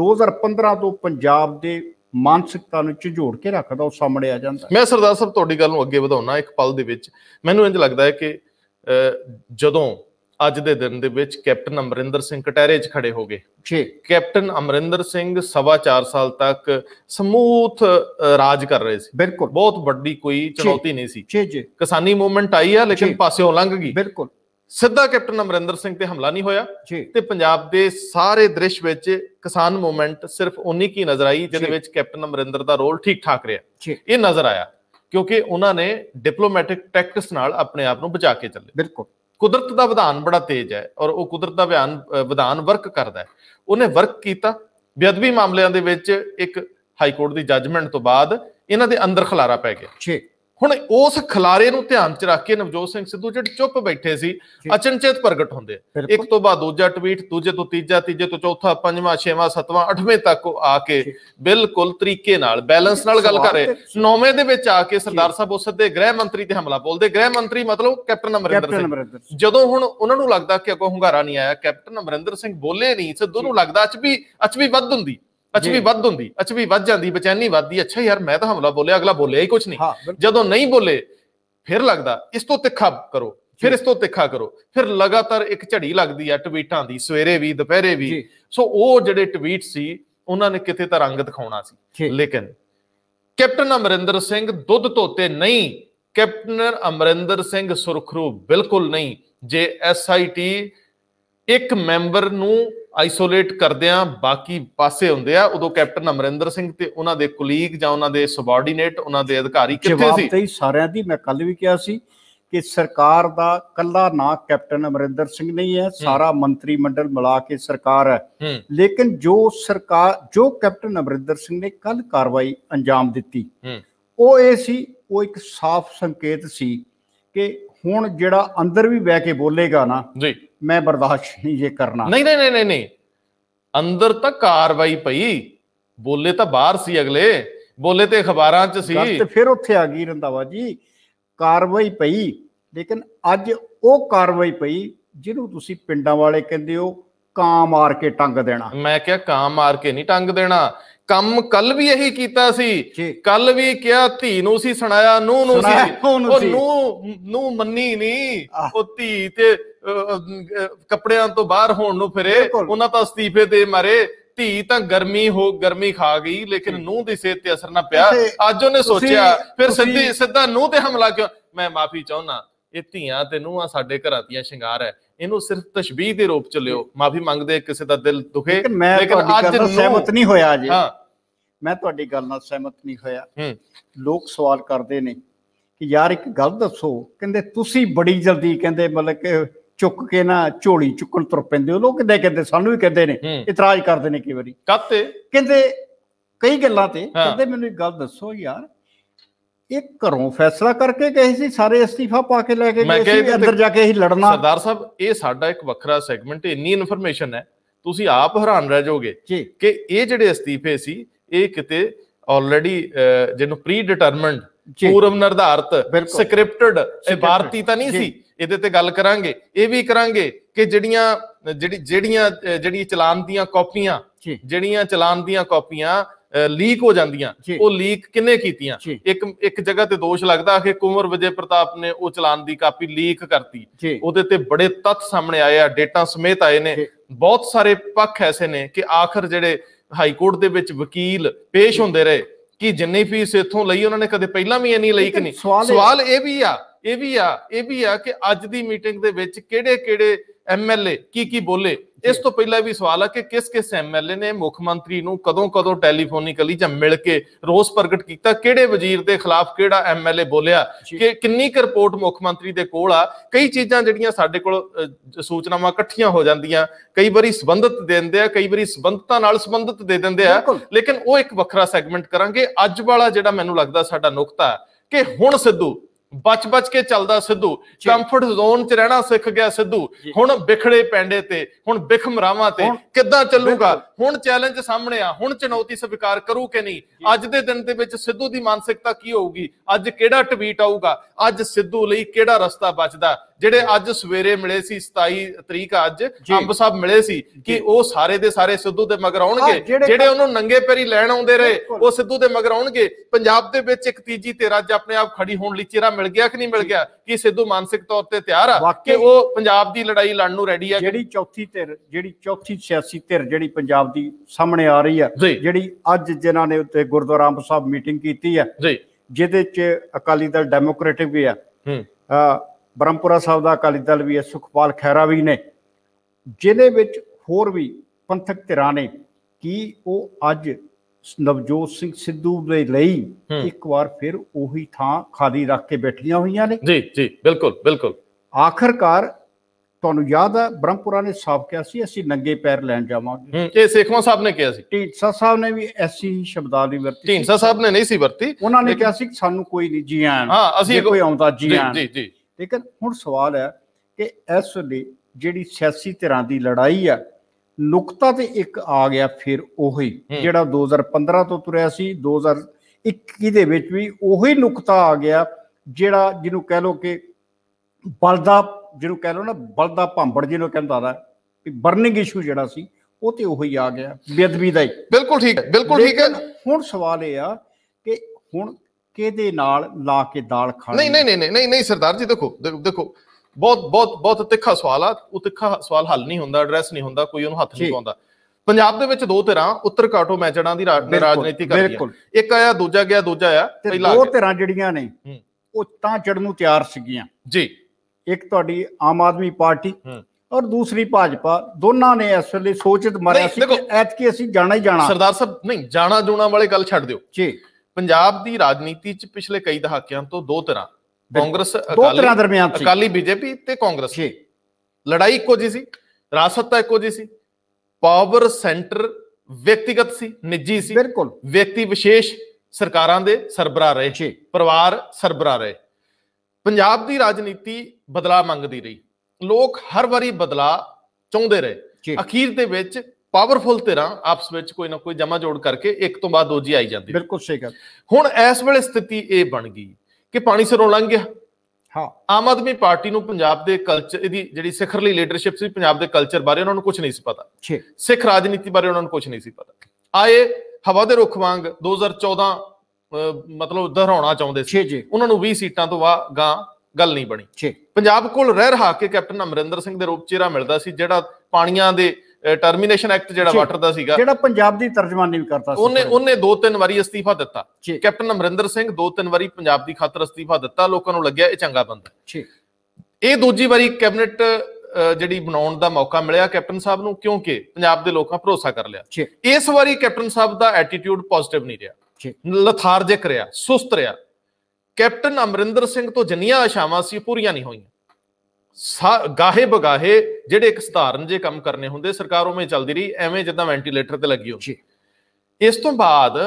2015 ਤੋਂ ਪੰਜਾਬ ਦੇ ਮਾਨਸਿਕਤਾ ਨੂੰ ਝਿਜੋੜ ਕੇ ਰੱਖਦਾ ਉਹ ਸਾਹਮਣੇ ਆ ਜਾਂਦਾ ਮੈਂ ਸਰਦਾਰ ਸਾਹਿਬ ਤੁਹਾਡੀ ਗੱਲ ਨੂੰ ਅੱਗੇ ਵਧਾਉਣਾ ਇੱਕ ਪਲ ਦੇ ਵਿੱਚ ਮੈਨੂੰ ਇੰਜ ਲੱਗਦਾ ਹੈ ਕਿ ਜਦੋਂ ਅੱਜ ਦੇ ਦਿਨ ਦੇ ਵਿੱਚ ਕੈਪਟਨ ਅਮਰਿੰਦਰ ਸਿੰਘ ਕਟਹਿਰੇ 'ਚ ਖੜੇ ਹੋ ਗਏ ਜੀ ਕੈਪਟਨ ਅਮਰਿੰਦਰ ਸਿੰਘ ਸਵਾ 4 ਸਾਲ ਤੱਕ ਸਮੂਥ ਰਾਜ ਕਰ ਰਹੇ ਸੀ ਬਿਲਕੁਲ ਬਹੁਤ ਵੱਡੀ ਕੋਈ ਚੁਣੌਤੀ ਨਹੀਂ ਸੀ ਜੀ ਜੀ ਕਿਸਾਨੀ ਮੂਵਮੈਂਟ ਆਈ ਆ ਲੇਕਿਨ ਪਾਸਿਓਂ ਲੰਘ ਗਈ ਬਿਲਕੁਲ ਸਿੱਧਾ ਕੈਪਟਨ ਅਮਰਿੰਦਰ ਸਿੰਘ ਤੇ ਹਮਲਾ ਨਹੀਂ ਹੋਇਆ ਤੇ ਪੰਜਾਬ ਦੇ ਸਾਰੇ ਦ੍ਰਿਸ਼ ਵਿੱਚ ਕਿਸਾਨ ਮੂਵਮੈਂਟ ਸਿਰਫ ਉਨੀ ਕੀ ਨਜ਼ਰ ਆਈ ਜਿਹਦੇ ਵਿੱਚ ਕੈਪਟਨ ਅਮਰਿੰਦਰ ਦਾ ਰੋਲ ਠੀਕ ਠਾਕ ਰਿਹਾ ਇਹ ਨਜ਼ਰ ਆਇਆ ਕਿਉਂਕਿ ਉਹਨਾਂ ਨੇ ਡਿਪਲੋਮੈਟਿਕ ਟੈਕਟਿਕਸ ਨਾਲ ਆਪਣੇ ਆਪ ਨੂੰ ਬਚਾ ਕੇ ਚੱਲੇ ਬਿਲਕੁਲ ਕੁਦਰਤ ਦਾ ਵਿਧਾਨ ਬੜਾ ਤੇਜ਼ ਹੈ ਔਰ ਉਹ ਕੁਦਰਤ ਦਾ ਵਿਧਾਨ ਵਿਧਾਨ ਵਰਕ ਕਰਦਾ ਹੈ ਉਹਨੇ ਵਰਕ ਕੀਤਾ ਬੇਅਦਬੀ ਮਾਮਲਿਆਂ ਦੇ ਵਿੱਚ ਇੱਕ ਹਾਈ ਕੋਰਟ ਦੀ ਜੱਜਮੈਂਟ ਤੋਂ ਬਾਅਦ ਇਹਨਾਂ ਦੇ ਅੰਦਰ ਖਲਾਰਾ ਪੈ ਗਿਆ ਠੀਕ ਹੁਣ ਉਸ ਖਲਾਰੇ ਨੂੰ ਧਿਆਨ ਚ ਰੱਖ ਕੇ ਨਵਜੋਤ ਸਿੰਘ ਸਿੱਧੂ ਜਿਹੜੇ ਚੁੱਪ ਬੈਠੇ ਸੀ ਅਚਨਚੇਤ ਪ੍ਰਗਟ ਹੁੰਦੇ ਇੱਕ ਤੋਂ ਬਾਅਦ ਦੂਜਾ ਟਵੀਟ ਦੂਜੇ ਤੋਂ ਤੀਜਾ ਤੀਜੇ ਤੋਂ ਚੌਥਾ ਪੰਜਵਾਂ ਛੇਵਾਂ ਸੱਤਵਾਂ ਅੱਠਵੇਂ ਤੱਕ ਆ ਕੇ ਬਿਲਕੁਲ ਤਰੀਕੇ ਨਾਲ ਬੈਲੈਂਸ ਨਾਲ ਗੱਲ ਕਰ ਰਹੇ ਨੌਵੇਂ ਦੇ ਵਿੱਚ ਆ ਕੇ ਸਰਦਾਰ ਸਾਹਿਬ ਉਸ ਦੇ ਗ੍ਰਹਿ ਮੰਤਰੀ ਤੇ ਹਮਲਾ ਬੋਲਦੇ ਗ੍ਰਹਿ ਮੰਤਰੀ ਮਤਲਬ ਕੈਪਟਨ ਅਮਰਿੰਦਰ ਸਿੰਘ ਜਦੋਂ ਹੁਣ ਉਹਨਾਂ ਨੂੰ ਲੱਗਦਾ ਕਿ ਅੱਗੋਂ ਹੁੰਗਾਰਾ ਨਹੀਂ ਆਇਆ ਕੈਪਟਨ ਅਮਰਿੰਦਰ ਸਿੰਘ ਬੋਲੇ ਨਹੀਂ ਸਿੱਧੂ ਨੂੰ ਲੱਗਦਾ ਅਚ ਵੀ ਅਚ ਵੀ ਵੱਧ ਹੁੰਦੀ ਅਚਵੀ ਵੱਧ ਹੁੰਦੀ ਅਚਵੀ ਵੱਧ ਜਾਂਦੀ ਬਚੈਨੀ ਵੱਧਦੀ ਅੱਛਾ ਯਾਰ ਮੈਂ ਤਾਂ ਹਮਲਾ ਬੋਲਿਆ ਅਗਲਾ ਬੋਲਿਆ ਹੀ ਕੁਝ ਨਹੀਂ ਜਦੋਂ ਨਹੀਂ ਬੋਲੇ ਫਿਰ ਲੱਗਦਾ ਇਸ ਤੋਂ ਤਿੱਖਾ ਕਰੋ ਫਿਰ ਇਸ ਤੋਂ ਤਿੱਖਾ ਕਰੋ ਫਿਰ ਲਗਾਤਾਰ ਇੱਕ ਝੜੀ ਲੱਗਦੀ ਆ ਟਵੀਟਾਂ ਦੀ ਸਵੇਰੇ ਵੀ ਦੁਪਹਿਰੇ ਵੀ ਸੋ ਉਹ ਜਿਹੜੇ ਟਵੀਟ ਸੀ ਉਹਨਾਂ ਨੇ ਕਿਤੇ ਤਾਂ ਰੰਗ ਦਿਖਾਉਣਾ ਸੀ ਲੇਕਿਨ ਕੈਪਟਨ ਅਮਰਿੰਦਰ ਸਿੰਘ ਦੁੱਧ ਧੋਤੇ ਨਹੀਂ ਕੈਪਟਨ ਅਮਰਿੰਦਰ ਸਿੰਘ ਸੁਰਖਰੂ ਬਿਲਕੁਲ ਨਹੀਂ ਜੇ ਐਸਆਈਟੀ ਇੱਕ ਮੈਂਬਰ ਨੂੰ ਆਈਸੋਲੇਟ ਕਰਦਿਆਂ ਬਾਕੀ ਪਾਸੇ ਹੁੰਦੇ ਆ ਉਦੋਂ ਕੈਪਟਨ ਅਮਰਿੰਦਰ ਸਿੰਘ ਤੇ ਉਹਨਾਂ ਦੇ ਕੁਲੀਗ ਜਾਂ ਉਹਨਾਂ ਦੇ ਸਬਾਰਡੀਨੇਟ ਉਹਨਾਂ ਦੇ ਅਧਿਕਾਰੀ ਕਿੱਥੇ ਸੀ ਜਵਾਬਦੇਹੀ ਸਾਰਿਆਂ ਦੀ ਮੈਂ ਕੱਲ ਵੀ ਕਿਹਾ ਸੀ ਕਿ ਸਰਕਾਰ ਦਾ ਕੱਲਾ ਨਾ ਕੈਪਟਨ ਅਮਰਿੰਦਰ ਸਿੰਘ ਨਹੀਂ ਹੈ ਸਾਰਾ ਮੰਤਰੀ ਮੰਡਲ ਮਿਲਾ ਕੇ ਸਰਕਾਰ ਹੈ ਲੇਕਿਨ ਜੋ ਸਰਕਾਰ ਜੋ ਕੈਪਟਨ ਅਮਰਿੰਦਰ ਸਿੰਘ ਨੇ ਕੱਲ ਕਾਰਵਾਈ ਅੰਜਾਮ ਦਿੱਤੀ ਉਹ ਇਹ ਸੀ ਉਹ ਇੱਕ ਸਾਫ਼ ਸੰਕੇਤ ਸੀ ਕਿ ਹੁਣ ਜਿਹੜਾ ਅੰਦਰ ਵੀ ਬਹਿ ਕੇ ਬੋਲੇਗਾ ਨਾ ਜੀ ਮੈਂ ਬਰਦਾਸ਼ਤ ਨਹੀਂ ਇਹ ਕਰਨਾ ਨਹੀਂ ਨਹੀਂ ਨਹੀਂ ਨਹੀਂ ਅੰਦਰ ਤਾਂ ਕਾਰਵਾਈ ਪਈ ਬੋਲੇ ਤਾਂ ਬਾਹਰ ਸੀ ਅਗਲੇ ਬੋਲੇ ਤੇ ਅਖਬਾਰਾਂ 'ਚ ਸੀ ਤੇ ਫਿਰ ਉੱਥੇ ਆ ਗਈ ਰੰਦਾਵਾ ਜੀ ਕਾਰਵਾਈ ਪਈ ਲੇਕਿਨ ਅੱਜ ਉਹ ਕਾਰਵਾਈ ਪਈ ਜਿਹਨੂੰ ਤੁਸੀਂ ਪਿੰਡਾਂ ਵਾਲੇ ਕਹਿੰਦੇ ਹੋ ਕਾਂ ਮਾਰ ਕੇ ਟੰਗ ਦੇਣਾ ਮੈਂ ਕਿਹਾ ਕਾਂ ਮਾਰ ਕੇ ਨਹੀਂ ਟੰਗ ਦੇਣਾ ਕੰਮ ਕੱਲ ਵੀ ਇਹੀ ਕੀਤਾ ਸੀ ਕੱਲ ਵੀ ਕਿਹਾ ਧੀ ਨੂੰ ਸੀ ਸੁਣਾਇਆ ਨੂੰ ਨੂੰ ਸੀ ਉਹ ਨੂੰ ਨੂੰ ਮੰਨੀ ਨਹੀਂ ਉਹ ਧੀ ਤੇ ਕੱਪੜਿਆਂ ਤੋਂ ਬਾਹਰ ਹੋਣ ਨੂੰ ਫਿਰੇ ਉਹਨਾਂ ਤਾਂ ਅਸਤੀਫੇ ਦੇ ਮਾਰੇ ਧੀ ਤਾਂ ਗਰਮੀ ਹੋ ਗਰਮੀ ਖਾ ਗਈ ਲੇਕਿਨ ਨੂੰ ਦੀ ਸਿਹਤ ਤੇ ਅਸਰ ਨਾ ਪਿਆ ਅੱਜ ਉਹਨੇ ਸੋਚਿਆ ਫਿਰ ਸਿੱਧੀ ਸਿੱਧਾ ਨੂੰ ਤੇ ਹਮਲਾ ਕਿਉਂ ਮੈਂ ਮਾਫੀ ਚਾਹੁੰਦਾ ਇਹ ਧੀਆਂ ਤੇ ਨੂੰਹਾਂ ਸਾਡੇ ਘਰਾਂ ਦੀਆਂ ਸ਼ਿੰਗਾਰ ਹੈ ਇਹਨੂੰ ਸਿਰਫ ਤਸ਼ਬੀਹ ਦੇ ਰੂਪ ਚ ਲਿਓ ਮਾਫੀ ਮੰਗਦੇ ਕਿਸੇ ਦਾ ਦਿਲ ਦੁਖੇ ਲੇਕਿਨ ਅੱਜ ਸਹਿਮਤ ਨਹੀਂ ਹੋਇਆ ਜੀ ਹਾਂ ਮੈਂ ਤੁਹਾਡੀ ਗੱਲ ਨਾਲ ਸਹਿਮਤ ਨਹੀਂ ਹੋਇਆ ਲੋਕ ਸਵਾਲ ਕਰਦੇ ਨੇ ਕਿ ਯਾਰ ਇੱਕ ਗੱਲ ਦੱਸੋ ਕਹਿੰਦੇ ਤੁਸੀਂ ਬੜੀ ਜਲਦੀ ਕਹਿੰਦੇ ਮਤਲਬ ਕਿ ਚੁੱਕ ਕੇ ਨਾ ਝੋਲੀ ਚੁੱਕਣ ਤੁਰ ਪੈਂਦੇ ਹੋ ਲੋਕ ਕਹਿੰਦੇ ਕਹਿੰਦੇ ਸਾਨੂੰ ਵੀ ਕਹਿੰਦੇ ਨੇ ਇਤਰਾਜ਼ ਕਰਦੇ ਨੇ ਕਈ ਵਾਰੀ ਕਹਿੰਦੇ ਕਈ ਗੱਲਾਂ ਤੇ ਕਹਿੰਦੇ ਮੈਨੂੰ ਇੱਕ ਗੱਲ ਦੱਸੋ ਯਾਰ ਇਹ ਘਰੋਂ ਫੈਸਲਾ ਕਰਕੇ ਗਏ ਸੀ ਸਾਰੇ ਅਸਤੀਫਾ ਪਾ ਕੇ ਲੈ ਕੇ ਗਏ ਸੀ ਅੰਦਰ ਜਾ ਕੇ ਹੀ ਲੜਨਾ ਸਰਦਾਰ ਸਾਹਿਬ ਇਹ ਸਾਡਾ ਇੱਕ ਵੱਖਰਾ ਸੈਗਮੈਂਟ ਇੰਨੀ ਇਨਫੋਰਮੇਸ਼ਨ ਹੈ ਤੁਸੀਂ ਆਪ ਹੈਰਾਨ ਰਹਿ ਜਾਓਗੇ ਕਿ ਇਹ ਜਿਹੜੇ ਅਸਤੀਫੇ ਸੀ ਇਹ ਕਿਤੇ ਆਲਰੇਡੀ ਜਿਹਨੂੰ ਪ੍ਰੀ ਡਿਟਰਮਨਡ ਪੂਰਵ ਨਿਰਧਾਰਤ ਸਕ੍ਰਿਪਟਡ ਇਹ ਭਾਰਤੀ ਤਾਂ ਨਹੀਂ ਸੀ ਇਹਦੇ ਤੇ ਗੱਲ ਕਰਾਂਗੇ ਇਹ ਵੀ ਕਰਾਂਗੇ ਕਿ ਜਿਹੜੀਆਂ ਜਿਹੜੀ ਜਿਹੜੀਆਂ ਜਿਹੜੀ ਚਲਾਨ ਦੀਆਂ ਕਾਪੀਆਂ ਜਿਹੜੀਆਂ ਚਲਾਨ ਦੀਆਂ ਕਾਪੀਆਂ ਲੀਕ ਹੋ ਜਾਂਦੀਆਂ ਉਹ ਲੀਕ ਕਿੰਨੇ ਕੀਤੀਆਂ ਇੱਕ ਇੱਕ ਜਗ੍ਹਾ ਤੇ ਦੋਸ਼ ਲੱਗਦਾ ਕਿ ਕੁਮਰ ਵਿਜੇ ਪ੍ਰਤਾਪ ਨੇ ਉਹ ਚਲਾਨ ਦੀ ਕਾਪੀ ਲੀਕ ਕਰਤੀ ਉਹਦੇ ਤੇ ਬੜੇ ਤੱਥ ਸਾਹਮਣੇ ਆਏ ਆ ਡੇਟਾ ਸਮੇਤ ਆਏ ਨੇ ਬਹੁਤ ਸਾਰੇ ਪੱਖ ਐਸੇ ਨੇ ਕਿ ਆਖਰ ਜਿਹੜੇ ਹਾਈ ਕੋਰਟ ਦੇ ਵਿੱਚ ਵਕੀਲ ਪੇਸ਼ ਹੁੰਦੇ ਰਹੇ ਕਿ ਜਿੰਨੀ ਫੀਸ ਇਥੋਂ ਲਈ ਉਹਨਾਂ ਨੇ ਕਦੇ ਪਹਿਲਾਂ ਵੀ ਇੰਨੀ ਲਈ ਕਿ ਨਹੀਂ ਸਵਾਲ ਇਹ ਵੀ ਆ ਇਹ ਵੀ ਆ ਇਹ ਵੀ ਆ ਕਿ ਅੱਜ ਦੀ ਮੀਟਿੰਗ ਦੇ ਵਿੱਚ ਕਿਹੜੇ ਕਿਹੜੇ ਐਮਐਲਏ ਕੀ ਕੀ ਬੋਲੇ ਇਸ ਤੋਂ ਪਹਿਲਾਂ ਵੀ ਸਵਾਲ ਆ ਕਿ ਕਿਸ ਕਿਸ ਐਮਐਲਏ ਨੇ ਮੁੱਖ ਮੰਤਰੀ ਨੂੰ ਕਦੋਂ-ਕਦੋਂ ਟੈਲੀਫੋਨਿਕਲੀ ਜਾਂ ਮਿਲ ਕੇ ਰੋਸ ਪ੍ਰਗਟ ਕੀਤਾ ਕਿਹੜੇ ਵਜ਼ੀਰ ਦੇ ਖਿਲਾਫ ਕਿਹੜਾ ਐਮਐਲਏ ਬੋਲਿਆ ਕਿ ਕਿੰਨੀ ਕੁ ਰਿਪੋਰਟ ਮੁੱਖ ਮੰਤਰੀ ਦੇ ਕੋਲ ਆ ਕਈ ਚੀਜ਼ਾਂ ਜਿਹੜੀਆਂ ਸਾਡੇ ਕੋਲ ਸੂਚਨਾਵਾਂ ਇਕੱਠੀਆਂ ਹੋ ਜਾਂਦੀਆਂ ਕਈ ਵਾਰੀ ਸੰਬੰਧਿਤ ਦੇ ਦਿੰਦੇ ਆ ਕਈ ਵਾਰੀ ਸੰਬੰਧਤਾਂ ਨਾਲ ਸੰਬੰਧਿਤ ਦੇ ਦਿੰਦੇ ਆ ਲੇਕਿਨ ਉਹ ਇੱਕ ਵੱਖਰਾ ਸੈਗਮੈਂਟ ਕਰਾਂਗੇ ਅੱਜ ਵਾਲਾ ਜਿਹੜਾ ਮੈਨੂੰ ਲੱਗਦਾ ਸਾਡਾ ਨੁਕਤਾ ਕਿ ਹੁਣ ਸਿੱਧੂ ਬਚ-ਬਚ ਕੇ ਚੱਲਦਾ ਸਿੱਧੂ ਕੰਫਰਟ ਜ਼ੋਨ 'ਚ ਰਹਿਣਾ ਸਿੱਖ ਗਿਆ ਸਿੱਧੂ ਹੁਣ ਵਿਖੜੇ ਪੈਂਡੇ ਤੇ ਹੁਣ ਵਿਖਮਰਾਵਾਂ ਤੇ ਕਿੱਦਾਂ ਚੱਲੂਗਾ ਹੁਣ ਚੈਲੰਜ ਸਾਹਮਣੇ ਆ ਹੁਣ ਚੁਣੌਤੀ ਸਵੀਕਾਰ ਕਰੂ ਕਿ ਨਹੀਂ ਅੱਜ ਦੇ ਦਿਨ ਦੇ ਵਿੱਚ ਸਿੱਧੂ ਦੀ ਮਾਨਸਿਕਤਾ ਕੀ ਹੋਊਗੀ ਅੱਜ ਕਿਹੜਾ ਟਵੀਟ ਆਊਗਾ ਅੱਜ ਸਿੱਧੂ ਲਈ ਕਿਹੜਾ ਰਸਤਾ ਬਚਦਾ ਜਿਹੜੇ ਅੱਜ ਸਵੇਰੇ ਮਿਲੇ ਸੀ 27 ਤਰੀਕ ਅੱਜ ਅੰਬ ਸਾਹਿਬ ਮਿਲੇ ਸੀ ਕਿ ਉਹ ਸਾਰੇ ਦੇ ਸਾਰੇ ਸਿੱਧੂ ਦੇ ਮਗਰ ਆਉਣਗੇ ਜਿਹੜੇ ਉਹਨੂੰ ਨੰਗੇ ਪੈਰੀ ਲੈਣ ਆਉਂਦੇ ਰਹੇ ਉਹ ਸਿੱਧੂ ਦੇ ਮਗਰ ਆਉਣਗੇ ਪੰਜਾਬ ਦੇ ਵਿੱਚ ਇੱਕ ਤੀਜੀ ਤੇ ਰਾਜ ਆਪਣੇ ਆਪ ਖੜੀ ਹੋਣ ਲਈ ਚਿਹਰਾ ਮਿਲ ਗਿਆ ਕਿ ਨਹੀਂ ਮਿਲ ਗਿਆ ਕਿ ਸਿੱਧੂ ਮਾਨਸਿਕ ਤੌਰ ਤੇ ਤਿਆਰ ਆ ਕਿ ਉਹ ਪੰਜਾਬ ਦੀ ਲੜਾਈ ਲੜਨ ਨੂੰ ਰੈਡੀ ਆ ਜਿਹੜੀ ਚੌਥੀ ਧਿਰ ਜਿਹੜੀ ਚੌਥੀ ਸਿਆਸੀ ਧਿਰ ਜਿਹੜੀ ਪੰਜਾਬ ਦੀ ਸਾਹਮਣੇ ਆ ਰਹੀ ਆ ਜਿਹੜੀ ਅੱਜ ਜਿਨ੍ਹਾਂ ਨੇ ਉੱਤੇ ਗੁਰਦੁਆਰਾ ਅੰਬ ਸਾਹਿਬ ਮੀਟਿੰਗ ਕੀਤੀ ਆ ਜਿਹਦੇ ਚ ਅਕਾਲੀ ਦਲ ਡੈਮੋਕ੍ਰੈਟਿਕ ਵੀ ਆ ਹੂੰ ਬ੍ਰਹਮਪੁਰਾ ਸਾਹਿਬ ਦਾ ਅਕਾਲੀ ਦਲ ਵੀ ਹੈ ਸੁਖਪਾਲ ਖੈਰਾ ਵੀ ਨੇ ਜਿਹਦੇ ਵਿੱਚ ਹੋਰ ਵੀ ਪੰਥਕ ਧਿਰਾਂ ਨੇ ਕੀ ਉਹ ਅੱਜ ਨਵਜੋਤ ਸਿੰਘ ਸਿੱਧੂ ਦੇ ਲਈ ਇੱਕ ਵਾਰ ਫਿਰ ਉਹੀ ਥਾਂ ਖਾਲੀ ਰੱਖ ਕੇ ਬੈਠੀਆਂ ਹੋਈਆਂ ਨੇ ਜੀ ਜੀ ਬਿਲਕੁਲ ਬਿਲਕੁਲ ਆਖਰਕਾਰ ਤੁਹਾਨੂੰ ਯਾਦ ਹੈ ਬ੍ਰਹਮਪੁਰਾ ਨੇ ਸਾਫ ਕਿਹਾ ਸੀ ਅਸੀਂ ਨੰਗੇ ਪੈਰ ਲੈਣ ਜਾਵਾਂਗੇ ਇਹ ਸੇਖਵਾ ਸਾਹਿਬ ਨੇ ਕਿਹਾ ਸੀ ਢੀਂਸਾ ਸਾਹਿਬ ਨੇ ਵੀ ਐਸੀ ਹੀ ਸ਼ਬਦਾਵਲੀ ਵਰਤੀ ਢੀਂਸਾ ਸਾਹਿਬ ਨੇ ਨਹੀਂ ਸੀ ਵਰਤੀ ਉਹਨਾਂ ਨੇ ਕਿਹਾ ਸੀ ਸਾਨੂੰ ਕੋਈ ਨਹੀਂ ਜੀ ਆਣ ਹਾਂ ਅਸੀਂ ਕੋਈ ਆਉਂਦਾ ਜੀ ਆਣ ਜੀ ਜੀ ਲੇਕਿਨ ਹੁਣ ਸਵਾਲ ਹੈ ਕਿ ਇਸ ਲਈ ਜਿਹੜੀ ਸਿਆਸੀ ਧਿਰਾਂ ਦੀ ਲੜਾਈ ਆ ਨੁਕਤਾ ਤੇ ਇੱਕ ਆ ਗਿਆ ਫਿਰ ਉਹੀ ਜਿਹੜਾ 2015 ਤੋਂ ਤੁਰਿਆ ਸੀ 2021 ਦੇ ਵਿੱਚ ਵੀ ਉਹੀ ਨੁਕਤਾ ਆ ਗਿਆ ਜਿਹੜਾ ਜਿਹਨੂੰ ਕਹਿ ਲੋ ਕਿ ਬਲਦਾ ਜਿਹਨੂੰ ਕਹਿ ਲੋ ਨਾ ਬਲਦਾ ਭਾਂਬੜ ਜਿਹਨੂੰ ਕਹਿੰਦਾ ਦਾ ਵੀ ਬਰਨਿੰਗ ਇਸ਼ੂ ਜਿਹੜਾ ਸੀ ਉਹ ਤੇ ਉਹੀ ਆ ਗਿਆ ਬੇਅਦਬੀ ਦਾ ਹੀ ਬਿਲਕੁਲ ਠੀਕ ਹੈ ਬਿਲਕੁਲ ਠੀਕ ਹੈ ਹੁਣ ਸਵਾਲ ਇਹ ਆ ਕਿ ਹੁਣ ਕਿਹਦੇ ਨਾਲ ਲਾ ਕੇ ਦਾਲ ਖਾਣੀ ਨਹੀਂ ਨਹੀਂ ਨਹੀਂ ਨਹੀਂ ਨਹੀਂ ਸਰਦਾਰ ਜੀ ਦੇਖੋ ਦੇਖੋ ਬਹੁਤ ਬਹੁਤ ਬਹੁਤ ਤਿੱਖਾ ਸਵਾਲ ਆ ਉਹ ਤਿੱਖਾ ਸਵਾਲ ਹੱਲ ਨਹੀਂ ਹੁੰਦਾ ਐਡਰੈਸ ਨਹੀਂ ਹੁੰਦਾ ਕੋਈ ਉਹਨੂੰ ਹੱਥ ਨਹੀਂ ਪਾਉਂਦਾ ਪੰਜਾਬ ਦੇ ਵਿੱਚ ਦੋ ਧਿਰਾਂ ਉੱਤਰ ਕਾਟੋ ਮੈਚੜਾਂ ਦੀ ਰਾਜਨੀਤੀ ਕਰਦੀ ਹੈ ਇੱਕ ਆਇਆ ਦੂਜਾ ਗਿਆ ਦੂਜਾ ਆਇਆ ਪਹਿਲਾ ਦੋ ਧਿਰਾਂ ਜਿਹੜੀਆਂ ਨੇ ਉਹ ਤਾਂ ਚੜਨ ਨੂੰ ਤਿਆਰ ਸੀਗੀਆਂ ਜੀ ਇੱਕ ਤੁਹਾਡੀ ਆਮ ਆਦਮੀ ਪਾਰਟੀ ਔਰ ਦੂਸਰੀ ਭਾਜਪਾ ਦੋਨਾਂ ਨੇ ਇਸ ਵੇਲੇ ਸੋਚਿਤ ਮਰਿਆ ਸੀ ਕਿ ਐਤਕੀ ਅਸੀਂ ਜਾਣਾ ਹੀ ਜਾਣਾ ਸਰਦਾਰ ਸਾਹਿਬ ਨਹੀਂ ਜਾਣਾ ਜੂਣਾ ਵਾਲੇ ਗੱਲ ਛੱਡ ਦਿਓ ਜੀ ਪੰਜਾਬ ਦੀ ਰਾਜਨੀਤੀ 'ਚ ਪਿਛਲੇ ਕਈ ਦਹਾਕਿਆਂ ਤੋਂ ਦੋ ਤਰ੍ਹਾਂ ਕਾਂਗਰਸ ਅਕਾਲੀ ਅਕਾਲੀ ਬੀਜੇਪੀ ਤੇ ਕਾਂਗਰਸ ਜੀ ਲੜਾਈ ਇੱਕੋ ਜੀ ਸੀ ਰਾਸਤਾ ਇੱਕੋ ਜੀ ਸੀ ਪਾਵਰ ਸੈਂਟਰ ਵਿਅਕਤੀਗਤ ਸੀ ਨਿੱਜੀ ਸੀ ਬਿਲਕੁਲ ਵਿਅਕਤੀ ਵਿਸ਼ੇਸ਼ ਸਰਕਾਰਾਂ ਦੇ ਸਰਬਰਾ ਰਹੇ ਜੀ ਪਰਿਵਾਰ ਸਰਬਰਾ ਰਹੇ ਪੰਜਾਬ ਦੀ ਰਾਜਨੀਤੀ ਬਦਲਾ ਮੰਗਦੀ ਰਹੀ ਲੋਕ ਹਰ ਵਾਰੀ ਬਦਲਾ ਚਾਹੁੰਦੇ ਰਹੇ ਅਖੀਰ ਦੇ ਵਿੱਚ ਪਾਵਰਫੁਲ ਤੇਰਾ ਆਪਸ ਵਿੱਚ ਕੋਈ ਨਾ ਕੋਈ ਜਮਾ ਜੋੜ ਕਰਕੇ ਇੱਕ ਤੋਂ ਬਾਅਦ ਦੂਜੀ ਆਈ ਜਾਂਦੀ ਬਿਲਕੁਲ ਸਹੀ ਗੱਲ ਹੁਣ ਇਸ ਵੇਲੇ ਸਥਿਤੀ ਇਹ ਬਣ ਗਈ ਕਿ ਪਾਣੀ ਸਿਰੋਂ ਲੰਘ ਗਿਆ ਹਾਂ ਆਮ ਆਦਮੀ ਪਾਰਟੀ ਨੂੰ ਪੰਜਾਬ ਦੇ ਕਲਚਰ ਇਹਦੀ ਜਿਹੜੀ ਸਿਖਰਲੀ ਲੀਡਰਸ਼ਿਪ ਸੀ ਪੰਜਾਬ ਦੇ ਕਲਚਰ ਬਾਰੇ ਉਹਨਾਂ ਨੂੰ ਕੁਝ ਨਹੀਂ ਸੀ ਪਤਾ ਸਿੱਖ ਰਾਜਨੀਤੀ ਬਾਰੇ ਉਹਨਾਂ ਨੂੰ ਕੁਝ ਨਹੀਂ ਸੀ ਪਤਾ ਆਏ ਹਵਾ ਦੇ ਰੁੱਖ ਵਾਂਗ 2014 ਮਤਲਬ ਦੁਹਰਾਉਣਾ ਚਾਹੁੰਦੇ ਸੀ ਉਹਨਾਂ ਨੂੰ 20 ਸੀਟਾਂ ਤੋਂ ਵਾ ਗਾਂ ਗੱਲ ਨਹੀਂ ਬਣੀ ਪੰਜਾਬ ਕੋਲ ਰਹਿ ਰਹਾ ਕੇ ਕੈਪਟਨ ਅਮਰਿੰਦਰ ਸਿੰਘ ਦੇ ਰੂਪ ਚਿਹਰਾ ਮਿਲਦਾ ਸੀ ਜਿਹੜਾ ਪਾਣੀਆਂ ਦੇ ਟਰਮੀਨੇਸ਼ਨ ਐਕਟ ਜਿਹੜਾ ਵਾਟਰ ਦਾ ਸੀਗਾ ਜਿਹੜਾ ਪੰਜਾਬ ਦੀ ਤਰਜਮਾਨੀ ਵੀ ਕਰਤਾ ਸੀ ਉਹਨੇ ਉਹਨੇ ਦੋ ਤਿੰਨ ਵਾਰੀ ਅਸਤੀਫਾ ਦਿੱਤਾ ਕੈਪਟਨ ਅਮਰਿੰਦਰ ਸਿੰਘ ਦੋ ਤਿੰਨ ਵਾਰੀ ਪੰਜਾਬ ਦੀ ਖਾਤਰ ਅਸਤੀਫਾ ਦਿੱਤਾ ਲੋਕਾਂ ਨੂੰ ਲੱਗਿਆ ਇਹ ਚੰਗਾ ਬੰਦਾ ਠੀਕ ਇਹ ਦੂਜੀ ਵਾਰੀ ਕੈਬਨਿਟ ਜਿਹੜੀ ਬਣਾਉਣ ਦਾ ਮੌਕਾ ਮਿਲਿਆ ਕੈਪਟਨ ਸਾਹਿਬ ਨੂੰ ਕਿਉਂਕਿ ਪੰਜਾਬ ਦੇ ਲੋਕਾਂ ਭਰੋਸਾ ਕਰ ਲਿਆ ਇਸ ਵਾਰੀ ਕੈਪਟਨ ਸਾਹਿਬ ਦਾ ਐਟੀਟਿਊਡ ਪੋਜ਼ਿਟਿਵ ਨਹੀਂ ਰਿਹਾ ਲਥਾਰਜਿਕ ਰਿਹਾ ਸੁਸਤ ਰਿਹਾ ਕੈਪਟਨ ਅਮਰਿੰਦਰ ਸਿੰਘ ਤੋਂ ਜਿੰਨੀਆਂ ਆਸ਼ਾਵਾਂ ਸੀ ਪੂਰੀਆਂ ਨਹੀਂ ਹੋਈਆਂ ਗਾਹੇ ਬਗਾਹੇ ਜਿਹੜੇ ਇੱਕ ਸਧਾਰਨ ਜੇ ਕੰਮ ਕਰਨੇ ਹੁੰਦੇ ਸਰਕਾਰ ਉਵੇਂ ਚੱਲਦੀ ਰਹੀ ਐਵੇਂ ਜਿੱਦਾਂ ਵੈਂਟੀਲੇਟਰ ਤੇ ਲੱਗੀ ਹੋਵੇ ਜੀ ਇਸ ਤੋਂ ਬਾਅਦ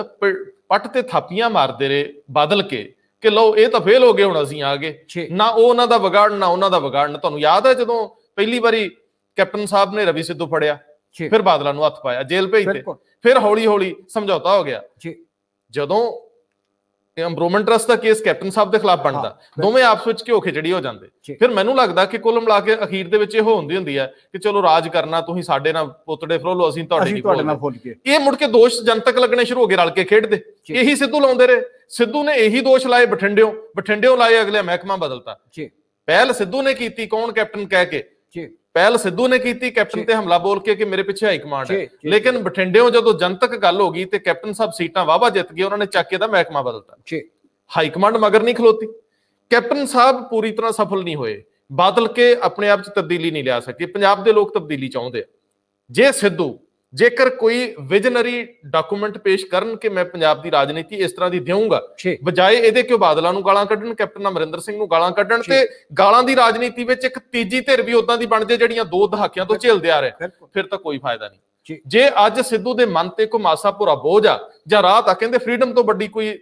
ਪੱਟ ਤੇ ਥਾਪੀਆਂ ਮਾਰਦੇ ਰਹੇ ਬਦਲ ਕੇ ਕਿ ਲਓ ਇਹ ਤਾਂ ਫੇਲ ਹੋ ਗਏ ਹੁਣ ਅਸੀਂ ਆ ਗਏ ਨਾ ਉਹ ਉਹਨਾਂ ਦਾ ਵਿਗਾੜ ਨਾ ਉਹਨਾਂ ਦਾ ਵਿਗਾੜਨ ਤੁਹਾਨੂੰ ਯਾਦ ਹੈ ਜਦੋਂ ਪਹਿਲੀ ਵਾਰੀ ਕੈਪਟਨ ਸਾਹਿਬ ਨੇ ਰਵੀ ਸਿੱਧੂ ਫੜਿਆ ਫਿਰ ਬਾਦਲਾਂ ਨੂੰ ਹੱਥ ਪਾਇਆ ਜੇਲ੍ਹ ਭੇਜਤੇ ਫਿਰ ਹੌਲੀ ਹੌਲੀ ਸਮਝੌਤਾ ਹੋ ਗਿਆ ਜਦੋਂ ਅੰਬਰੋਮਨ ਟਰਸਟ ਦਾ ਕੇਸ ਕੈਪਟਨ ਸਾਹਿਬ ਦੇ ਖਿਲਾਫ ਬਣਦਾ ਦੋਵੇਂ ਆਪਸ ਵਿੱਚ ਘਿਓ ਖਿਚੜੀ ਹੋ ਜਾਂਦੇ ਫਿਰ ਮੈਨੂੰ ਲੱਗਦਾ ਕਿ ਕੁੱਲ ਮਿਲਾ ਕੇ ਅਖੀਰ ਦੇ ਵਿੱਚ ਇਹ ਹੁੰਦੀ ਹੁੰਦੀ ਹੈ ਕਿ ਚਲੋ ਰਾਜ ਕਰਨਾ ਤੁਸੀਂ ਸਾਡੇ ਨਾਲ ਪੋਤੜੇ ਫਰੋ ਲੋ ਅਸੀਂ ਤੁਹਾਡੇ ਨਾਲ ਫੋਲ ਕੇ ਇਹ ਮੁੜ ਕੇ ਦੋਸ਼ ਜਨਤਕ ਲੱਗਣੇ ਸ਼ੁਰੂ ਹੋ ਗਏ ਰਲ ਕੇ ਖੇਡਦੇ ਇਹੀ ਸਿੱਧੂ ਲਾਉਂਦੇ ਰਹੇ ਸਿੱਧੂ ਨੇ ਇਹੀ ਦੋਸ਼ ਲਾਏ ਬਠਿੰਡਿਓ ਬਠਿੰਡਿਓ ਲਾਏ ਅਗਲੇ ਮਹਿਕਮਾ ਬਦਲਤਾ ਪਹਿਲ ਸਿੱਧੂ ਨੇ ਕੀਤੀ ਕੌਣ ਕੈਪਟਨ ਕਹਿ ਕੇ ਪਹਿਲ ਸਿੱਧੂ ਨੇ ਕੀਤੀ ਕੈਪਟਨ ਤੇ ਹਮਲਾ ਬੋਲ ਕੇ ਕਿ ਮੇਰੇ ਪਿੱਛੇ ਹਾਈ ਕਮਾਂਡ ਹੈ ਲੇਕਿਨ ਬਠਿੰਡੇੋਂ ਜਦੋਂ ਜਨਤਕ ਗੱਲ ਹੋ ਗਈ ਤੇ ਕੈਪਟਨ ਸਾਹਿਬ ਸੀਟਾਂ ਵਾਵਾ ਜਿੱਤ ਗਏ ਉਹਨਾਂ ਨੇ ਚੱਕ ਕੇ ਦਾ ਮਹਿਕਮਾ ਬਦਲਤਾ ਜੀ ਹਾਈ ਕਮਾਂਡ ਮਗਰ ਨਹੀਂ ਖਲੋਤੀ ਕੈਪਟਨ ਸਾਹਿਬ ਪੂਰੀ ਤਰ੍ਹਾਂ ਸਫਲ ਨਹੀਂ ਹੋਏ ਬਾਦਲ ਕੇ ਆਪਣੇ ਆਪ 'ਚ ਤਬਦੀਲੀ ਨਹੀਂ ਲਿਆ ਸਕੇ ਪੰਜਾਬ ਦੇ ਲੋਕ ਤਬਦੀਲੀ ਚਾਹੁੰਦੇ ਆ ਜੇ ਸਿੱਧੂ ਜੇਕਰ ਕੋਈ ਵਿਜ਼ਨਰੀ ਡਾਕੂਮੈਂਟ ਪੇਸ਼ ਕਰਨ ਕਿ ਮੈਂ ਪੰਜਾਬ ਦੀ ਰਾਜਨੀਤੀ ਇਸ ਤਰ੍ਹਾਂ ਦੀ ਦੇਵਾਂਗਾ ਬਜਾਏ ਇਹਦੇ ਕਿ ਬਾਦਲਾਂ ਨੂੰ ਗਾਲਾਂ ਕੱਢਣ ਕੈਪਟਨ ਅਮਰਿੰਦਰ ਸਿੰਘ ਨੂੰ ਗਾਲਾਂ ਕੱਢਣ ਤੇ ਗਾਲਾਂ ਦੀ ਰਾਜਨੀਤੀ ਵਿੱਚ ਇੱਕ ਤੀਜੀ ਧਿਰ ਵੀ ਉਦਾਂ ਦੀ ਬਣ ਜੇ ਜਿਹੜੀਆਂ ਦੋ ਦਹਾਕਿਆਂ ਤੋਂ ਝੇਲਦੇ ਆ ਰਹੇ ਫਿਰ ਤਾਂ ਕੋਈ ਫਾਇਦਾ ਨਹੀਂ ਜੇ ਅੱਜ ਸਿੱਧੂ ਦੇ ਮਨ ਤੇ ਕੋ ਮਾਸਾ ਭੁਰਾ ਬੋਝ ਆ ਜਾਂ ਰਾਤ ਆ ਕਹਿੰਦੇ ਫ੍ਰੀडम ਤੋਂ ਵੱਡੀ ਕੋਈ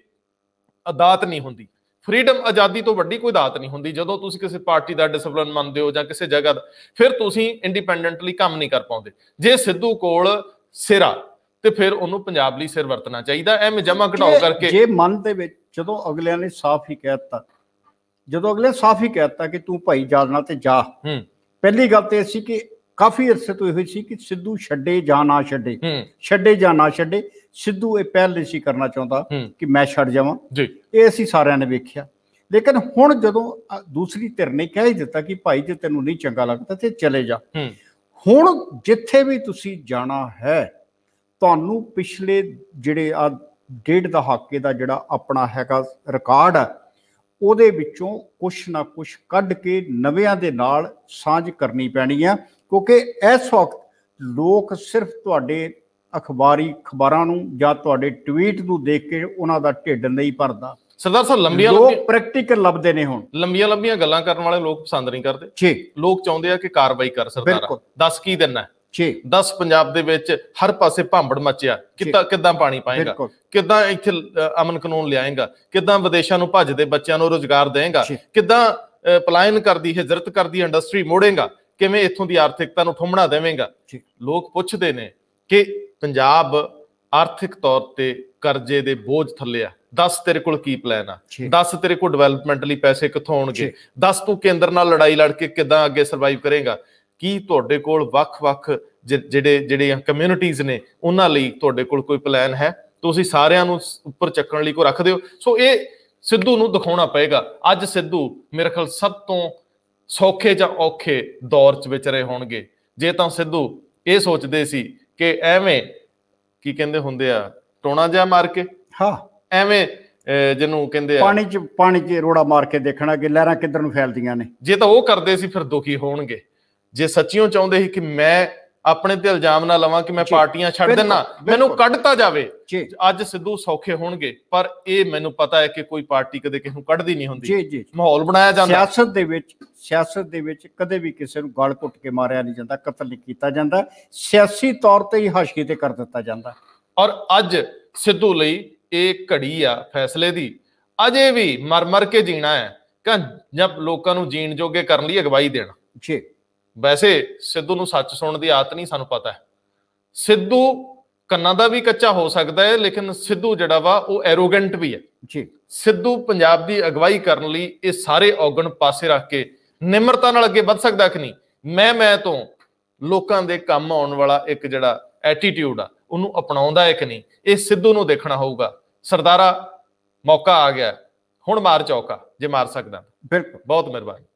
ਅਦਾਤ ਨਹੀਂ ਹੁੰਦੀ ਫਰੀडम ਆਜ਼ਾਦੀ ਤੋਂ ਵੱਡੀ ਕੋਈ ਦਾਤ ਨਹੀਂ ਹੁੰਦੀ ਜਦੋਂ ਤੁਸੀਂ ਕਿਸੇ ਪਾਰਟੀ ਦਾ ਡਿਸਪਲਿਨ ਮੰਨਦੇ ਹੋ ਜਾਂ ਕਿਸੇ ਜਗ੍ਹਾ ਦਾ ਫਿਰ ਤੁਸੀਂ ਇੰਡੀਪੈਂਡੈਂਟਲੀ ਕੰਮ ਨਹੀਂ ਕਰ ਪਾਉਂਦੇ ਜੇ ਸਿੱਧੂ ਕੋਲ ਸਿਰਾ ਤੇ ਫਿਰ ਉਹਨੂੰ ਪੰਜਾਬ ਲਈ ਸਿਰ ਵਰਤਣਾ ਚਾਹੀਦਾ ਐਵੇਂ ਜਮਾ ਘਟਾਓ ਕਰਕੇ ਜੇ ਮਨ ਦੇ ਵਿੱਚ ਜਦੋਂ ਅਗਲਿਆਂ ਨੇ ਸਾਫ਼ ਹੀ ਕਹਿ ਦਿੱਤਾ ਜਦੋਂ ਅਗਲੇ ਸਾਫ਼ ਹੀ ਕਹਿ ਦਿੱਤਾ ਕਿ ਤੂੰ ਭਾਈ ਜਾਲ ਨਾਲ ਤੇ ਜਾ ਪਹਿਲੀ ਗੱਲ ਤੇ ਸੀ ਕਿ ਕਾਫੀ ਅਰਸੇ ਤੋਂ ਇਹ ਸੀ ਕਿ ਸਿੱਧੂ ਛੱਡੇ ਜਾਂ ਨਾ ਛੱਡੇ ਛੱਡੇ ਜਾਂ ਨਾ ਛੱਡੇ ਸਿੱਧੂ ਇਹ ਪਹਿਲ ਨਹੀਂ ਸੀ ਕਰਨਾ ਚਾਹੁੰਦਾ ਕਿ ਮੈਂ ਛੱਡ ਜਾਵਾਂ ਇਹ ਅਸੀਂ ਸਾਰਿਆਂ ਨੇ ਵੇਖਿਆ ਲੇਕਿਨ ਹੁਣ ਜਦੋਂ ਦੂਸਰੀ ਧਿਰ ਨੇ ਕਹਿ ਦਿੱਤਾ ਕਿ ਭਾਈ ਜੇ ਤੈਨੂੰ ਨਹੀਂ ਚੰਗਾ ਲੱਗਦਾ ਤੇ ਚਲੇ ਜਾ ਹੁਣ ਜਿੱਥੇ ਵੀ ਤੁਸੀਂ ਜਾਣਾ ਹੈ ਤੁਹਾਨੂੰ ਪਿਛਲੇ ਜਿਹੜੇ ਆ ਡੇਢ ਦਹਾਕੇ ਦਾ ਜਿਹੜਾ ਆਪਣਾ ਹੈਗਾ ਰਿਕਾਰਡ ਆ ਉਹਦੇ ਵਿੱਚੋਂ ਕੁਛ ਨਾ ਕੁਛ ਕੱਢ ਕੇ ਨਵਿਆਂ ਦੇ ਨਾਲ ਸਾਂਝ ਕਰਨੀ ਪੈਣੀ ਆ ਕਿਉਂਕਿ ਇਸ ਵਕਤ ਲੋਕ ਸਿਰਫ ਤੁਹਾਡੇ ਅਖਬਾਰੀ ਖਬਰਾਂ ਨੂੰ ਜਾਂ ਤੁਹਾਡੇ ਟਵੀਟ ਨੂੰ ਦੇਖ ਕੇ ਉਹਨਾਂ ਦਾ ਢਿੱਡ ਨਹੀਂ ਭਰਦਾ ਸਰਦਾਰ ਸਾਹਿਬ ਲੰਬੀਆਂ ਲੋਕ ਪ੍ਰੈਕਟੀਕਲ ਲੱਭਦੇ ਨੇ ਹੁਣ ਲੰਬੀਆਂ ਲੰਬੀਆਂ ਗੱਲਾਂ ਕਰਨ ਵਾਲੇ ਲੋਕ ਪਸੰਦ ਨਹੀਂ ਕਰਦੇ ਜੀ ਲੋਕ ਚਾਹੁੰਦੇ ਆ ਕਿ ਕਾਰਵਾਈ ਕਰ ਸਰਦਾਰ 10 ਕੀ ਦਿੰਨਾ ਜੀ 10 ਪੰਜਾਬ ਦੇ ਵਿੱਚ ਹਰ ਪਾਸੇ ਭਾਂਬੜ ਮਚਿਆ ਕਿੱਦਾਂ ਕਿੱਦਾਂ ਪਾਣੀ ਪਾਏਗਾ ਕਿੱਦਾਂ ਇੱਥੇ ਅਮਨ ਕਾਨੂੰਨ ਲਿਆਏਗਾ ਕਿੱਦਾਂ ਵਿਦੇਸ਼ਾਂ ਨੂੰ ਭੱਜਦੇ ਬੱਚਿਆਂ ਨੂੰ ਰੋਜ਼ਗਾਰ ਦੇਗਾ ਕਿੱਦਾਂ ਪਲਾਇਨ ਕਰਦੀ ਹਿਜਰਤ ਕਰਦੀ ਇੰਡਸਟਰੀ ਮੋੜੇਗਾ ਕਿਵੇਂ ਇਥੋਂ ਦੀ ਆਰਥਿਕਤਾ ਨੂੰ ਠੁੰਮਣਾ ਦੇਵੇਂਗਾ ਲੋਕ ਪੁੱਛਦੇ ਨੇ ਕਿ ਪੰਜਾਬ ਆਰਥਿਕ ਤੌਰ ਤੇ ਕਰਜ਼ੇ ਦੇ ਬੋਝ ਥੱਲੇ ਆ ਦੱਸ ਤੇਰੇ ਕੋਲ ਕੀ ਪਲਾਨ ਆ ਦੱਸ ਤੇਰੇ ਕੋਲ ਡਿਵੈਲਪਮੈਂਟ ਲਈ ਪੈਸੇ ਕਿੱਥੋਂ ਆਉਣਗੇ ਦੱਸ ਤੂੰ ਕੇਂਦਰ ਨਾਲ ਲੜਾਈ ਲੜ ਕੇ ਕਿਦਾਂ ਅੱਗੇ ਸਰਵਾਈਵ ਕਰੇਗਾ ਕੀ ਤੁਹਾਡੇ ਕੋਲ ਵੱਖ-ਵੱਖ ਜਿਹੜੇ ਜਿਹੜੀਆਂ ਕਮਿਊਨਿਟੀਆਂ ਨੇ ਉਹਨਾਂ ਲਈ ਤੁਹਾਡੇ ਕੋਲ ਕੋਈ ਪਲਾਨ ਹੈ ਤੁਸੀਂ ਸਾਰਿਆਂ ਨੂੰ ਉੱਪਰ ਚੱਕਣ ਲਈ ਕੋ ਰੱਖਦੇ ਹੋ ਸੋ ਇਹ ਸਿੱਧੂ ਨੂੰ ਦਿਖਾਉਣਾ ਪਏਗਾ ਅੱਜ ਸਿੱਧੂ ਮੇਰੇ ਖਿਆਲ ਸਭ ਤੋਂ ਸੌਖੇ ਜਾਂ ਔਖੇ ਦੌਰ 'ਚ ਵਿਚਰੇ ਹੋਣਗੇ ਜੇ ਤਾਂ ਸਿੱਧੂ ਇਹ ਸੋਚਦੇ ਸੀ ਕਿ ਐਵੇਂ ਕੀ ਕਹਿੰਦੇ ਹੁੰਦੇ ਆ ਟੋਣਾ ਜਿਹਾ ਮਾਰ ਕੇ ਹਾਂ ਐਵੇਂ ਜਿਹਨੂੰ ਕਹਿੰਦੇ ਆ ਪਾਣੀ 'ਚ ਪਾਣੀ 'ਚ ਰੋੜਾ ਮਾਰ ਕੇ ਦੇਖਣਾ ਕਿ ਲਹਿਰਾਂ ਕਿੱਧਰ ਨੂੰ ਫੈਲਦੀਆਂ ਨੇ ਜੇ ਤਾਂ ਉਹ ਕਰਦੇ ਸੀ ਫਿਰ ਦੁਖੀ ਹੋਣਗੇ ਜੇ ਸੱਚੀਓ ਚਾਹੁੰਦੇ ਸੀ ਕਿ ਮੈਂ ਆਪਣੇ ਤੇ ਇਲਜ਼ਾਮ ਨਾ ਲਵਾਂ ਕਿ ਮੈਂ ਪਾਰਟੀਆਂ ਛੱਡ ਦੇਣਾ ਮੈਨੂੰ ਕੱਢਤਾ ਜਾਵੇ ਅੱਜ ਸਿੱਧੂ ਸੌਖੇ ਹੋਣਗੇ ਪਰ ਇਹ ਮੈਨੂੰ ਪਤਾ ਹੈ ਕਿ ਕੋਈ ਪਾਰਟੀ ਕਦੇ ਕਿਸੇ ਨੂੰ ਕੱਢਦੀ ਨਹੀਂ ਹੁੰਦੀ ਮਾਹੌਲ ਬਣਾਇਆ ਜਾਂਦਾ ਸਿਆਸਤ ਦੇ ਵਿੱਚ ਸਿਆਸਤ ਦੇ ਵਿੱਚ ਕਦੇ ਵੀ ਕਿਸੇ ਨੂੰ ਗਲ ਘੁੱਟ ਕੇ ਮਾਰਿਆ ਨਹੀਂ ਜਾਂਦਾ ਕਤਲ ਨਹੀਂ ਕੀਤਾ ਜਾਂਦਾ ਸਿਆਸੀ ਤੌਰ ਤੇ ਹੀ ਹਾਸ਼ੀ ਤੇ ਕਰ ਦਿੱਤਾ ਜਾਂਦਾ ਔਰ ਅੱਜ ਸਿੱਧੂ ਲਈ ਇਹ ਘੜੀ ਆ ਫੈਸਲੇ ਦੀ ਅਜੇ ਵੀ ਮਰ ਮਰ ਕੇ ਜੀਣਾ ਹੈ ਕਿ ਜਦ ਲੋਕਾਂ ਨੂੰ ਜੀਣ ਜੋਗੇ ਕਰਨ ਲਈ ਅਗਵਾਈ ਦੇਣਾ ਜੀ ਵੈਸੇ ਸਿੱਧੂ ਨੂੰ ਸੱਚ ਸੁਣਨ ਦੀ ਆਦਤ ਨਹੀਂ ਸਾਨੂੰ ਪਤਾ ਹੈ ਸਿੱਧੂ ਕੰਨਾਂ ਦਾ ਵੀ ਕੱਚਾ ਹੋ ਸਕਦਾ ਹੈ ਲੇਕਿਨ ਸਿੱਧੂ ਜਿਹੜਾ ਵਾ ਉਹ ਐਰੋਗੈਂਟ ਵੀ ਹੈ ਜੀ ਸਿੱਧੂ ਪੰਜਾਬ ਦੀ ਅਗਵਾਈ ਕਰਨ ਲਈ ਇਹ ਸਾਰੇ ਔਗਣ ਪਾਸੇ ਰੱਖ ਕੇ ਨਿਮਰਤਾ ਨਾਲ ਅੱਗੇ ਵੱਧ ਸਕਦਾ ਕਿ ਨਹੀਂ ਮੈਂ ਮੈਂ ਤੋਂ ਲੋਕਾਂ ਦੇ ਕੰਮ ਆਉਣ ਵਾਲਾ ਇੱਕ ਜਿਹੜਾ ਐਟੀਟਿਊਡ ਆ ਉਹਨੂੰ ਅਪਣਾਉਂਦਾ ਹੈ ਕਿ ਨਹੀਂ ਇਹ ਸਿੱਧੂ ਨੂੰ ਦੇਖਣਾ ਹੋਊਗਾ ਸਰਦਾਰਾ ਮੌਕਾ ਆ ਗਿਆ ਹੁਣ ਮਾਰ ਚੌਕਾ ਜੇ ਮਾਰ ਸਕਦਾ ਬਿਲਕੁਲ ਬਹੁਤ ਮਿਹਰਬਾਨੀ